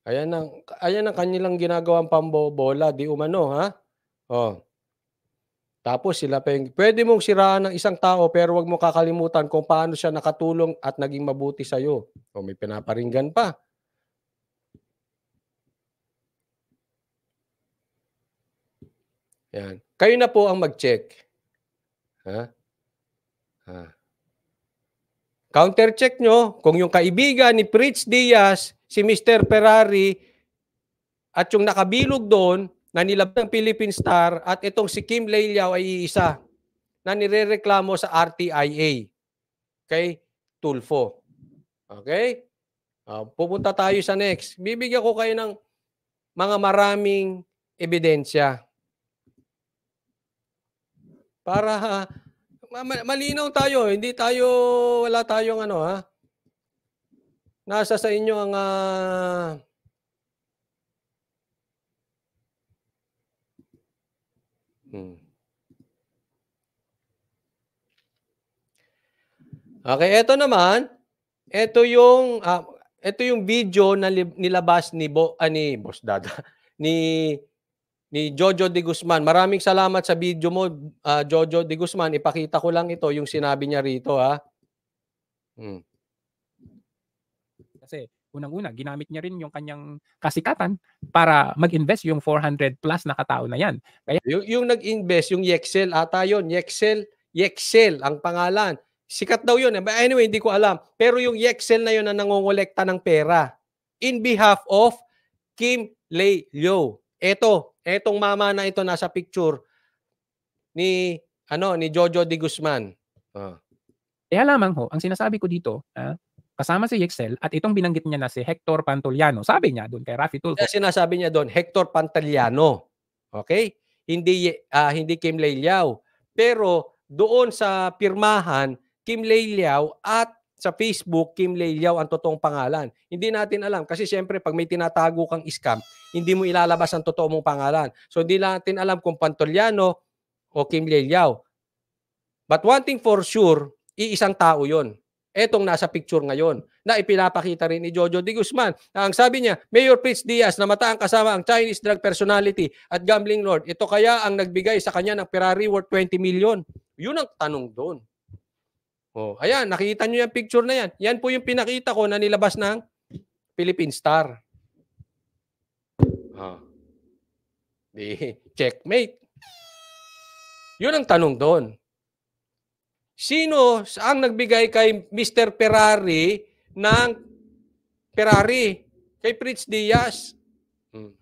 Ayan ang, ayan ang kanilang ginagawang pambobola, di umano ha? Oh. Tapos sila pa yung, pwede mong siraan ng isang tao pero wag mo kakalimutan kung paano siya nakatulong at naging mabuti sa iyo. O oh, may pinaparinggan pa. Yan. Kayo na po ang mag-check. Ha? Ha. Counter-check nyo kung yung kaibigan ni Fritz Diaz, si Mr. Ferrari, at yung nakabilog doon na nilab ng Philippine Star at itong si Kim Leiliao ay iisa na nirereklamo sa RTIA kay Tulfo. Okay? Uh, pupunta tayo sa next. Bibigyan ko kayo ng mga maraming ebidensya. Para ah, malinaw tayo, eh. hindi tayo, wala tayong ano ha. Nasa sa inyo ang uh, hmm. Okay, ito naman, ito yung uh, ah, ito yung video na nilabas ni Bo, ah, ni Boss Dada <laughs> ni ni Jojo De Guzman. Maraming salamat sa video mo, uh, Jojo De Guzman. Ipakita ko lang ito, yung sinabi niya rito, ha? Hmm. Kasi unang-una, ginamit niya rin yung kanyang kasikatan para mag-invest yung 400 plus na katao na yan. Kaya... Yung, yung nag-invest, yung Yexel, ata yun, Yexel, Yexel ang pangalan. Sikat daw yun. Eh. anyway, hindi ko alam. Pero yung Yexel na yun na nangongolekta ng pera in behalf of Kim Lay Leo. Ito, Etong mama na ito nasa picture ni ano ni Jojo De Guzman. Oh. Kaya lamang ho, ang sinasabi ko dito, ah, kasama si Yexel at itong binanggit niya na si Hector Pantoliano. Sabi niya doon kay Rafi Tulfo. sinasabi niya doon, Hector Pantoliano. Okay? Hindi uh, hindi Kim Leiliao. Pero doon sa pirmahan, Kim Leiliao at sa Facebook, Kim Leliaw ang totoong pangalan. Hindi natin alam kasi siyempre pag may tinatago kang scam, hindi mo ilalabas ang totoo mong pangalan. So hindi natin alam kung Pantoliano o Kim Leliaw. But one thing for sure, iisang tao yon. Etong nasa picture ngayon na ipinapakita rin ni Jojo De Guzman na ang sabi niya, Mayor Prince Diaz, namata ang kasama ang Chinese drug personality at gambling lord. Ito kaya ang nagbigay sa kanya ng Ferrari worth 20 million. Yun ang tanong doon. Oh, ayan, nakita nyo yung picture na yan. Yan po yung pinakita ko na nilabas ng Philippine Star. Ah. Di, checkmate. Yun ang tanong doon. Sino ang nagbigay kay Mr. Ferrari ng Ferrari? Kay Fritz Diaz. Hmm.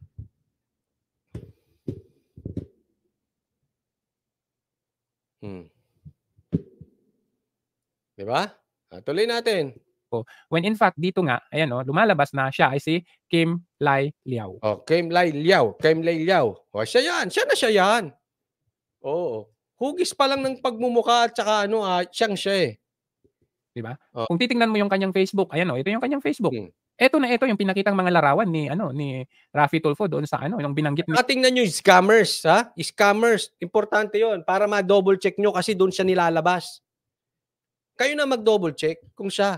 Hmm. 'Di ba? Ah, tuloy natin. Oh, when in fact dito nga, ayan oh, lumalabas na siya ay si Kim Lai Liao. Oh, Kim Lai Liao, Kim Lai Liao. Oh, siya 'yan, siya na siya 'yan. Oo. Oh, hugis pa lang ng pagmumuka at saka ano, ah, siyang siya eh. 'Di ba? Oh. Kung titingnan mo yung kanyang Facebook, ayan oh, ito yung kanyang Facebook. Hmm. Ito na ito yung pinakitang mga larawan ni ano ni Rafi Tulfo doon sa ano yung binanggit ni Ating ah, na yung scammers ha? Scammers, importante 'yon para ma-double check nyo kasi doon siya nilalabas kayo na mag-double check kung siya.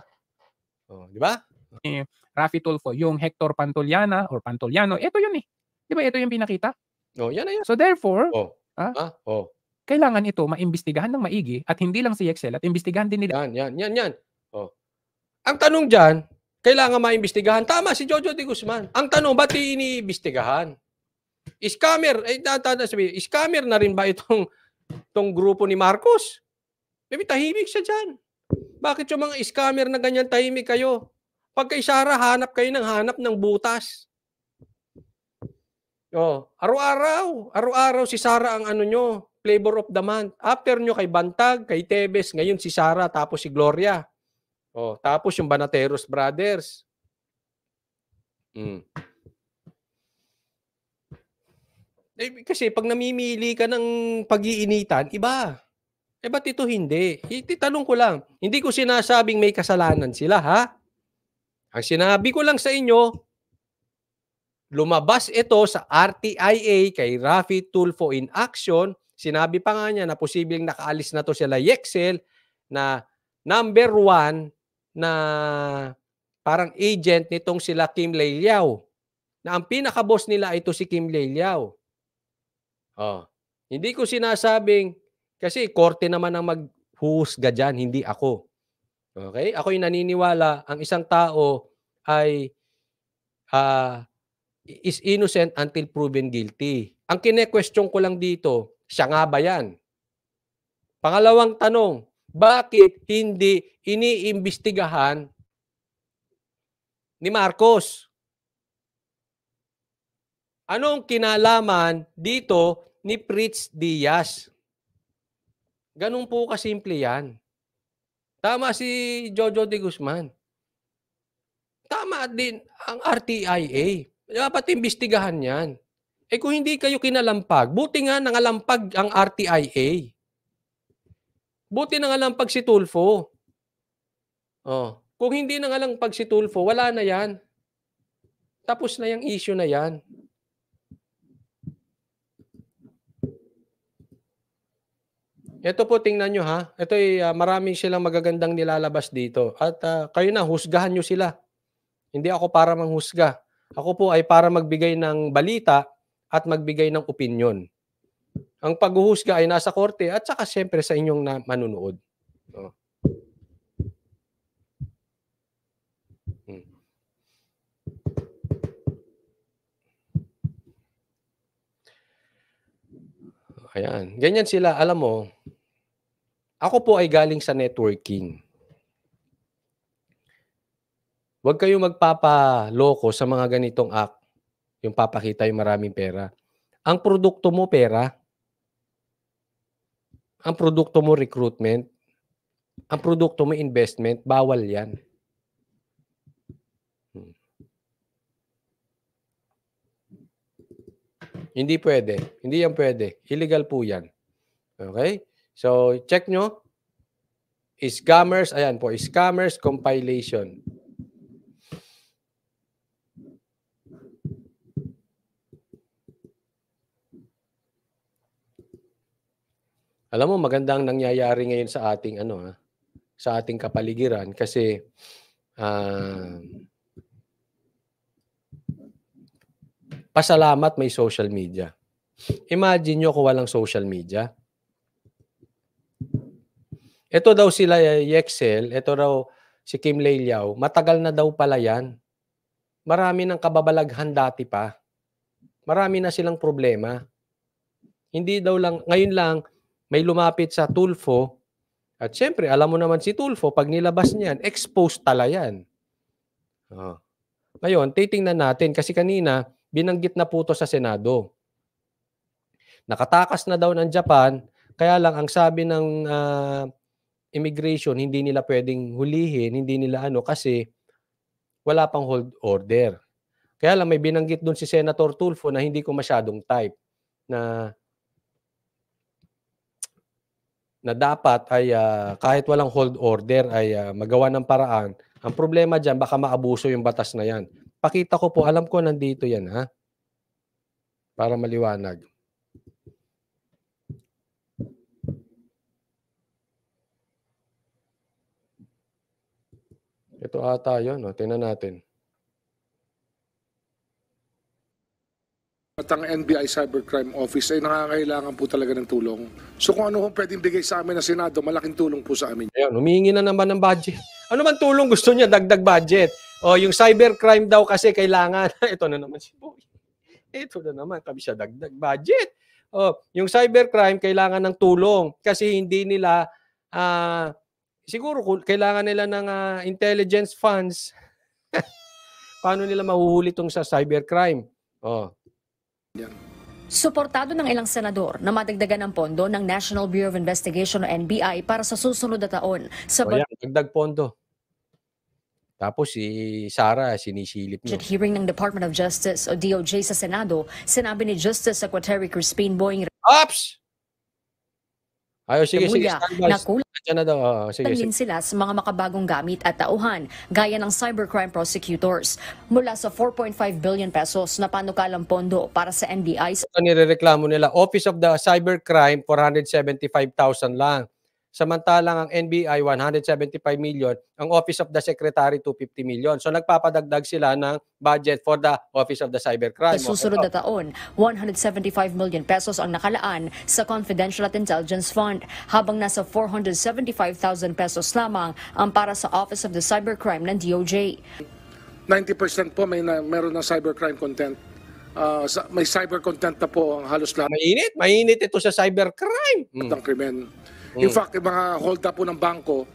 Oh, di ba? Eh, Rafi Tulfo, yung Hector Pantoliana or Pantoliano, ito yun eh. Di ba ito yung pinakita? Oh, yan na yan. So therefore, oh. Ah, ah, oh. kailangan ito maimbestigahan ng maigi at hindi lang si Excel at imbestigahan din nila. Yan, yan, yan, yan. Oh. Ang tanong dyan, kailangan maimbestigahan. Tama si Jojo de Guzman. Ang tanong, ba't iniimbestigahan? Scammer, eh, tata na scammer na rin ba itong, itong grupo ni Marcos? Maybe tahimik siya dyan. Bakit yung mga scammer na ganyan tahimik kayo? Pagka isara, hanap kayo ng hanap ng butas. Oh, araw-araw, araw-araw si Sara ang ano nyo, flavor of the month. After nyo kay Bantag, kay Tebes, ngayon si Sara, tapos si Gloria. Oh, tapos yung Banateros Brothers. Mm. Eh, kasi pag namimili ka ng pag-iinitan, iba. Eh ba't ito hindi? Ititanong ko lang. Hindi ko sinasabing may kasalanan sila, ha? Ang sinabi ko lang sa inyo, lumabas ito sa RTIA kay Rafi Tulfo in action. Sinabi pa nga niya na posibleng nakaalis na to sila Yexel na number one na parang agent nitong sila Kim Leiliao. Na ang pinaka-boss nila ito si Kim Leiliao. Oh. Hindi ko sinasabing kasi korte naman ang maghuhusga dyan, hindi ako. Okay? Ako yung naniniwala, ang isang tao ay uh, is innocent until proven guilty. Ang kine-question ko lang dito, siya nga ba yan? Pangalawang tanong, bakit hindi iniimbestigahan ni Marcos? Anong kinalaman dito ni Fritz Diaz? Ganun po kasimple yan. Tama si Jojo de Guzman. Tama din ang RTIA. Dapat imbestigahan yan. Eh kung hindi kayo kinalampag, buti nga nangalampag ang RTIA. Buti nangalampag si Tulfo. Oh. Kung hindi nangalampag si Tulfo, wala na yan. Tapos na yung issue na yan. Ito po, tingnan nyo ha. Ito ay uh, marami silang magagandang nilalabas dito. At uh, kayo na, husgahan nyo sila. Hindi ako para manghusga. Ako po ay para magbigay ng balita at magbigay ng opinion. Ang paghuhusga ay nasa korte at saka siyempre sa inyong na manunood. No? Oh. Hmm. Ayan. Ganyan sila, alam mo, ako po ay galing sa networking. Huwag kayong magpapaloko sa mga ganitong act. Yung papakita yung maraming pera. Ang produkto mo, pera. Ang produkto mo, recruitment. Ang produkto mo, investment. Bawal yan. Hmm. Hindi pwede. Hindi yan pwede. Illegal po yan. Okay? So, check nyo. Scammers, ayan po, scammers compilation. Alam mo, magandang nangyayari ngayon sa ating ano ha, ah, sa ating kapaligiran kasi uh, pasalamat may social media. Imagine nyo kung walang social media. Ito daw sila eh, Yexel, ito raw si Kim Leiliao, matagal na daw pala yan. Marami ng kababalaghan dati pa. Marami na silang problema. Hindi daw lang, ngayon lang, may lumapit sa Tulfo. At syempre, alam mo naman si Tulfo, pag nilabas niyan, exposed tala yan. Oh. Ngayon, titingnan natin kasi kanina, binanggit na po to sa Senado. Nakatakas na daw ng Japan, kaya lang ang sabi ng uh, immigration, hindi nila pwedeng hulihin, hindi nila ano, kasi wala pang hold order. Kaya lang may binanggit doon si Senator Tulfo na hindi ko masyadong type na na dapat ay uh, kahit walang hold order ay uh, magawa ng paraan. Ang problema diyan baka maabuso yung batas na yan. Pakita ko po, alam ko nandito yan ha. Para maliwanag. Ito ata yun. No? Oh. Tingnan natin. At ang NBI Cybercrime Office ay nakakailangan po talaga ng tulong. So kung ano pong pwedeng bigay sa amin ng Senado, malaking tulong po sa amin. Ayun, humihingi na naman ng budget. <laughs> Ano man tulong gusto niya? Dagdag budget. O yung cybercrime daw kasi kailangan. <laughs> Ito na naman si Boy. Ito na naman. Kami siya dagdag budget. O, yung cybercrime kailangan ng tulong kasi hindi nila uh, siguro kailangan nila ng uh, intelligence funds. <laughs> Paano nila mahuhuli tong sa cybercrime? Oh. Suportado ng ilang senador na madagdagan ng pondo ng National Bureau of Investigation o NBI para sa susunod na taon. Sa o oh, yan, dagdag pondo. Tapos si Sara sinisilip niya. hearing ng Department of Justice o DOJ sa Senado, sinabi ni Justice Secretary Crispin Boying... Ops! Ayo, oh, sige, Luya, sige. Na kulang na daw. Oh, sige, sige. sila sa mga makabagong gamit at tauhan, gaya ng cybercrime prosecutors. Mula sa 4.5 billion pesos na panukalang pondo para sa NBI. Ito nireklamo nila, Office of the Cybercrime, 475,000 lang. Samantalang ang NBI 175 million, ang Office of the Secretary 250 million. So nagpapadagdag sila ng budget for the Office of the Cybercrime. Sa susunod na taon, 175 million pesos ang nakalaan sa Confidential Intelligence Fund habang nasa 475,000 pesos lamang ang para sa Office of the Cybercrime ng DOJ. 90% po may na, meron ng cybercrime content. Uh, may cyber content na po ang halos lahat. Mainit, mainit ito sa cybercrime. Mm. Ng krimen. In mm. fact, yung mga hold up po ng bangko,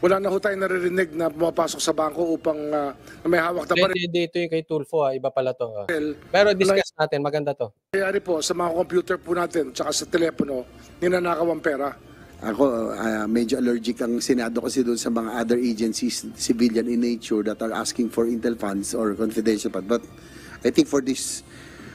wala na ho tayong naririnig na pumapasok sa bangko upang ah, may hawak na baril. Hindi, dito yung kay Tulfo ha. Ah, iba pala to. ha. Ah. Pero discuss natin. Maganda to. Nangyayari po sa mga computer po natin tsaka sa telepono, ninanakaw ang pera. Ako, ah, medyo allergic ang sinado kasi doon sa mga other agencies, civilian in nature, that are asking for intel funds or confidential funds. But I think for this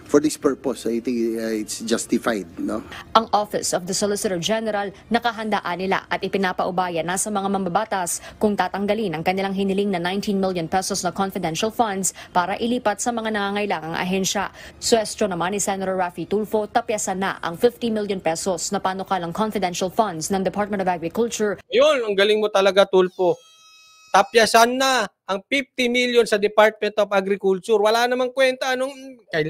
for this purpose. I think uh, it's justified. No? Ang Office of the Solicitor General nakahandaan nila at ipinapaubaya na sa mga mambabatas kung tatanggalin ang kanilang hiniling na 19 million pesos na confidential funds para ilipat sa mga nangangailangang ahensya. Suestro naman ni Senator Rafi Tulfo tapyasan na ang 50 million pesos na panukalang confidential funds ng Department of Agriculture. Ayun, ang galing mo talaga Tulfo. Tapyasan na ang 50 million sa Department of Agriculture. Wala namang kwenta. Anong,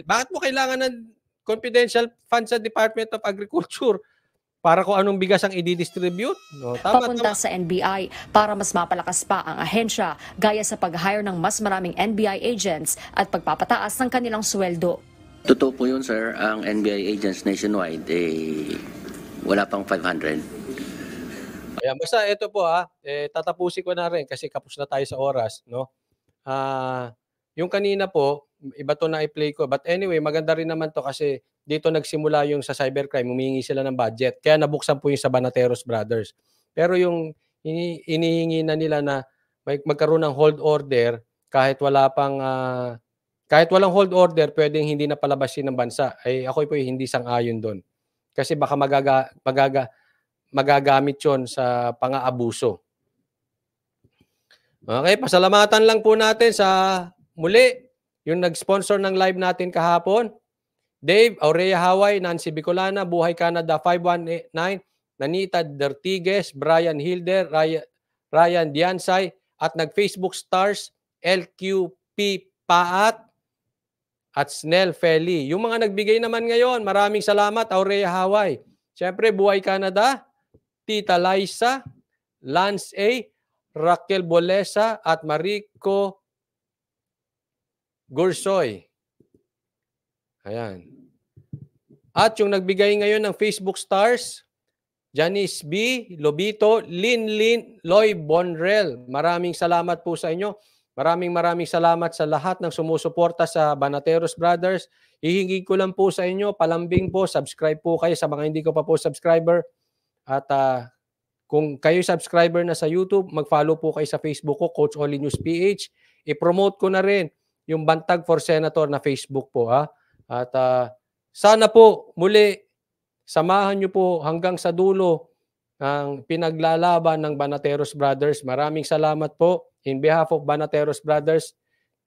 bakit mo kailangan ng confidential fund sa Department of Agriculture? para kung anong bigas ang i-distribute. No, tama, Papunta tama. sa NBI para mas mapalakas pa ang ahensya gaya sa pag-hire ng mas maraming NBI agents at pagpapataas ng kanilang sweldo. Totoo po yun sir, ang NBI agents nationwide eh, wala pang 500 Ayan, basta ito po ha, ah, eh, tatapusin ko na rin kasi kapos na tayo sa oras, no? Ah, uh, yung kanina po, iba to na i-play ko. But anyway, maganda rin naman to kasi dito nagsimula yung sa cybercrime, humingi sila ng budget. Kaya nabuksan po yung sa Banateros Brothers. Pero yung ini inihingi na nila na mag magkaroon ng hold order kahit wala pang uh, kahit walang hold order, pwedeng hindi na palabasin ng bansa. Ay ako po hindi sang-ayon doon. Kasi baka magaga, magaga magagamit yon sa pang-aabuso. Okay, pasalamatan lang po natin sa muli yung nag-sponsor ng live natin kahapon. Dave, Aurea Hawaii, Nancy Bicolana, Buhay Canada 519, Nanita Dertigues, Brian Hilder, Ryan, Ryan Diansay, at nag-Facebook stars, LQP Paat, at Snell Feli. Yung mga nagbigay naman ngayon, maraming salamat, Aurea Hawaii. Siyempre, Buhay Canada, Tita Liza, Lance A, Raquel Bolesa at Mariko Gursoy. Ayan. At yung nagbigay ngayon ng Facebook stars, Janice B, Lobito, Lin Lin, Loy Bonrel. Maraming salamat po sa inyo. Maraming maraming salamat sa lahat ng sumusuporta sa Banateros Brothers. Hihingi ko lang po sa inyo, palambing po, subscribe po kayo sa mga hindi ko pa po subscriber. At uh, kung kayo subscriber na sa YouTube, mag-follow po kayo sa Facebook ko, Coach Oli News PH. I-promote ko na rin yung Bantag for Senator na Facebook po. Ha? Ah. At uh, sana po muli, samahan nyo po hanggang sa dulo ang pinaglalaban ng Banateros Brothers. Maraming salamat po. In behalf of Banateros Brothers,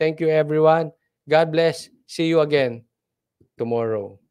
thank you everyone. God bless. See you again tomorrow.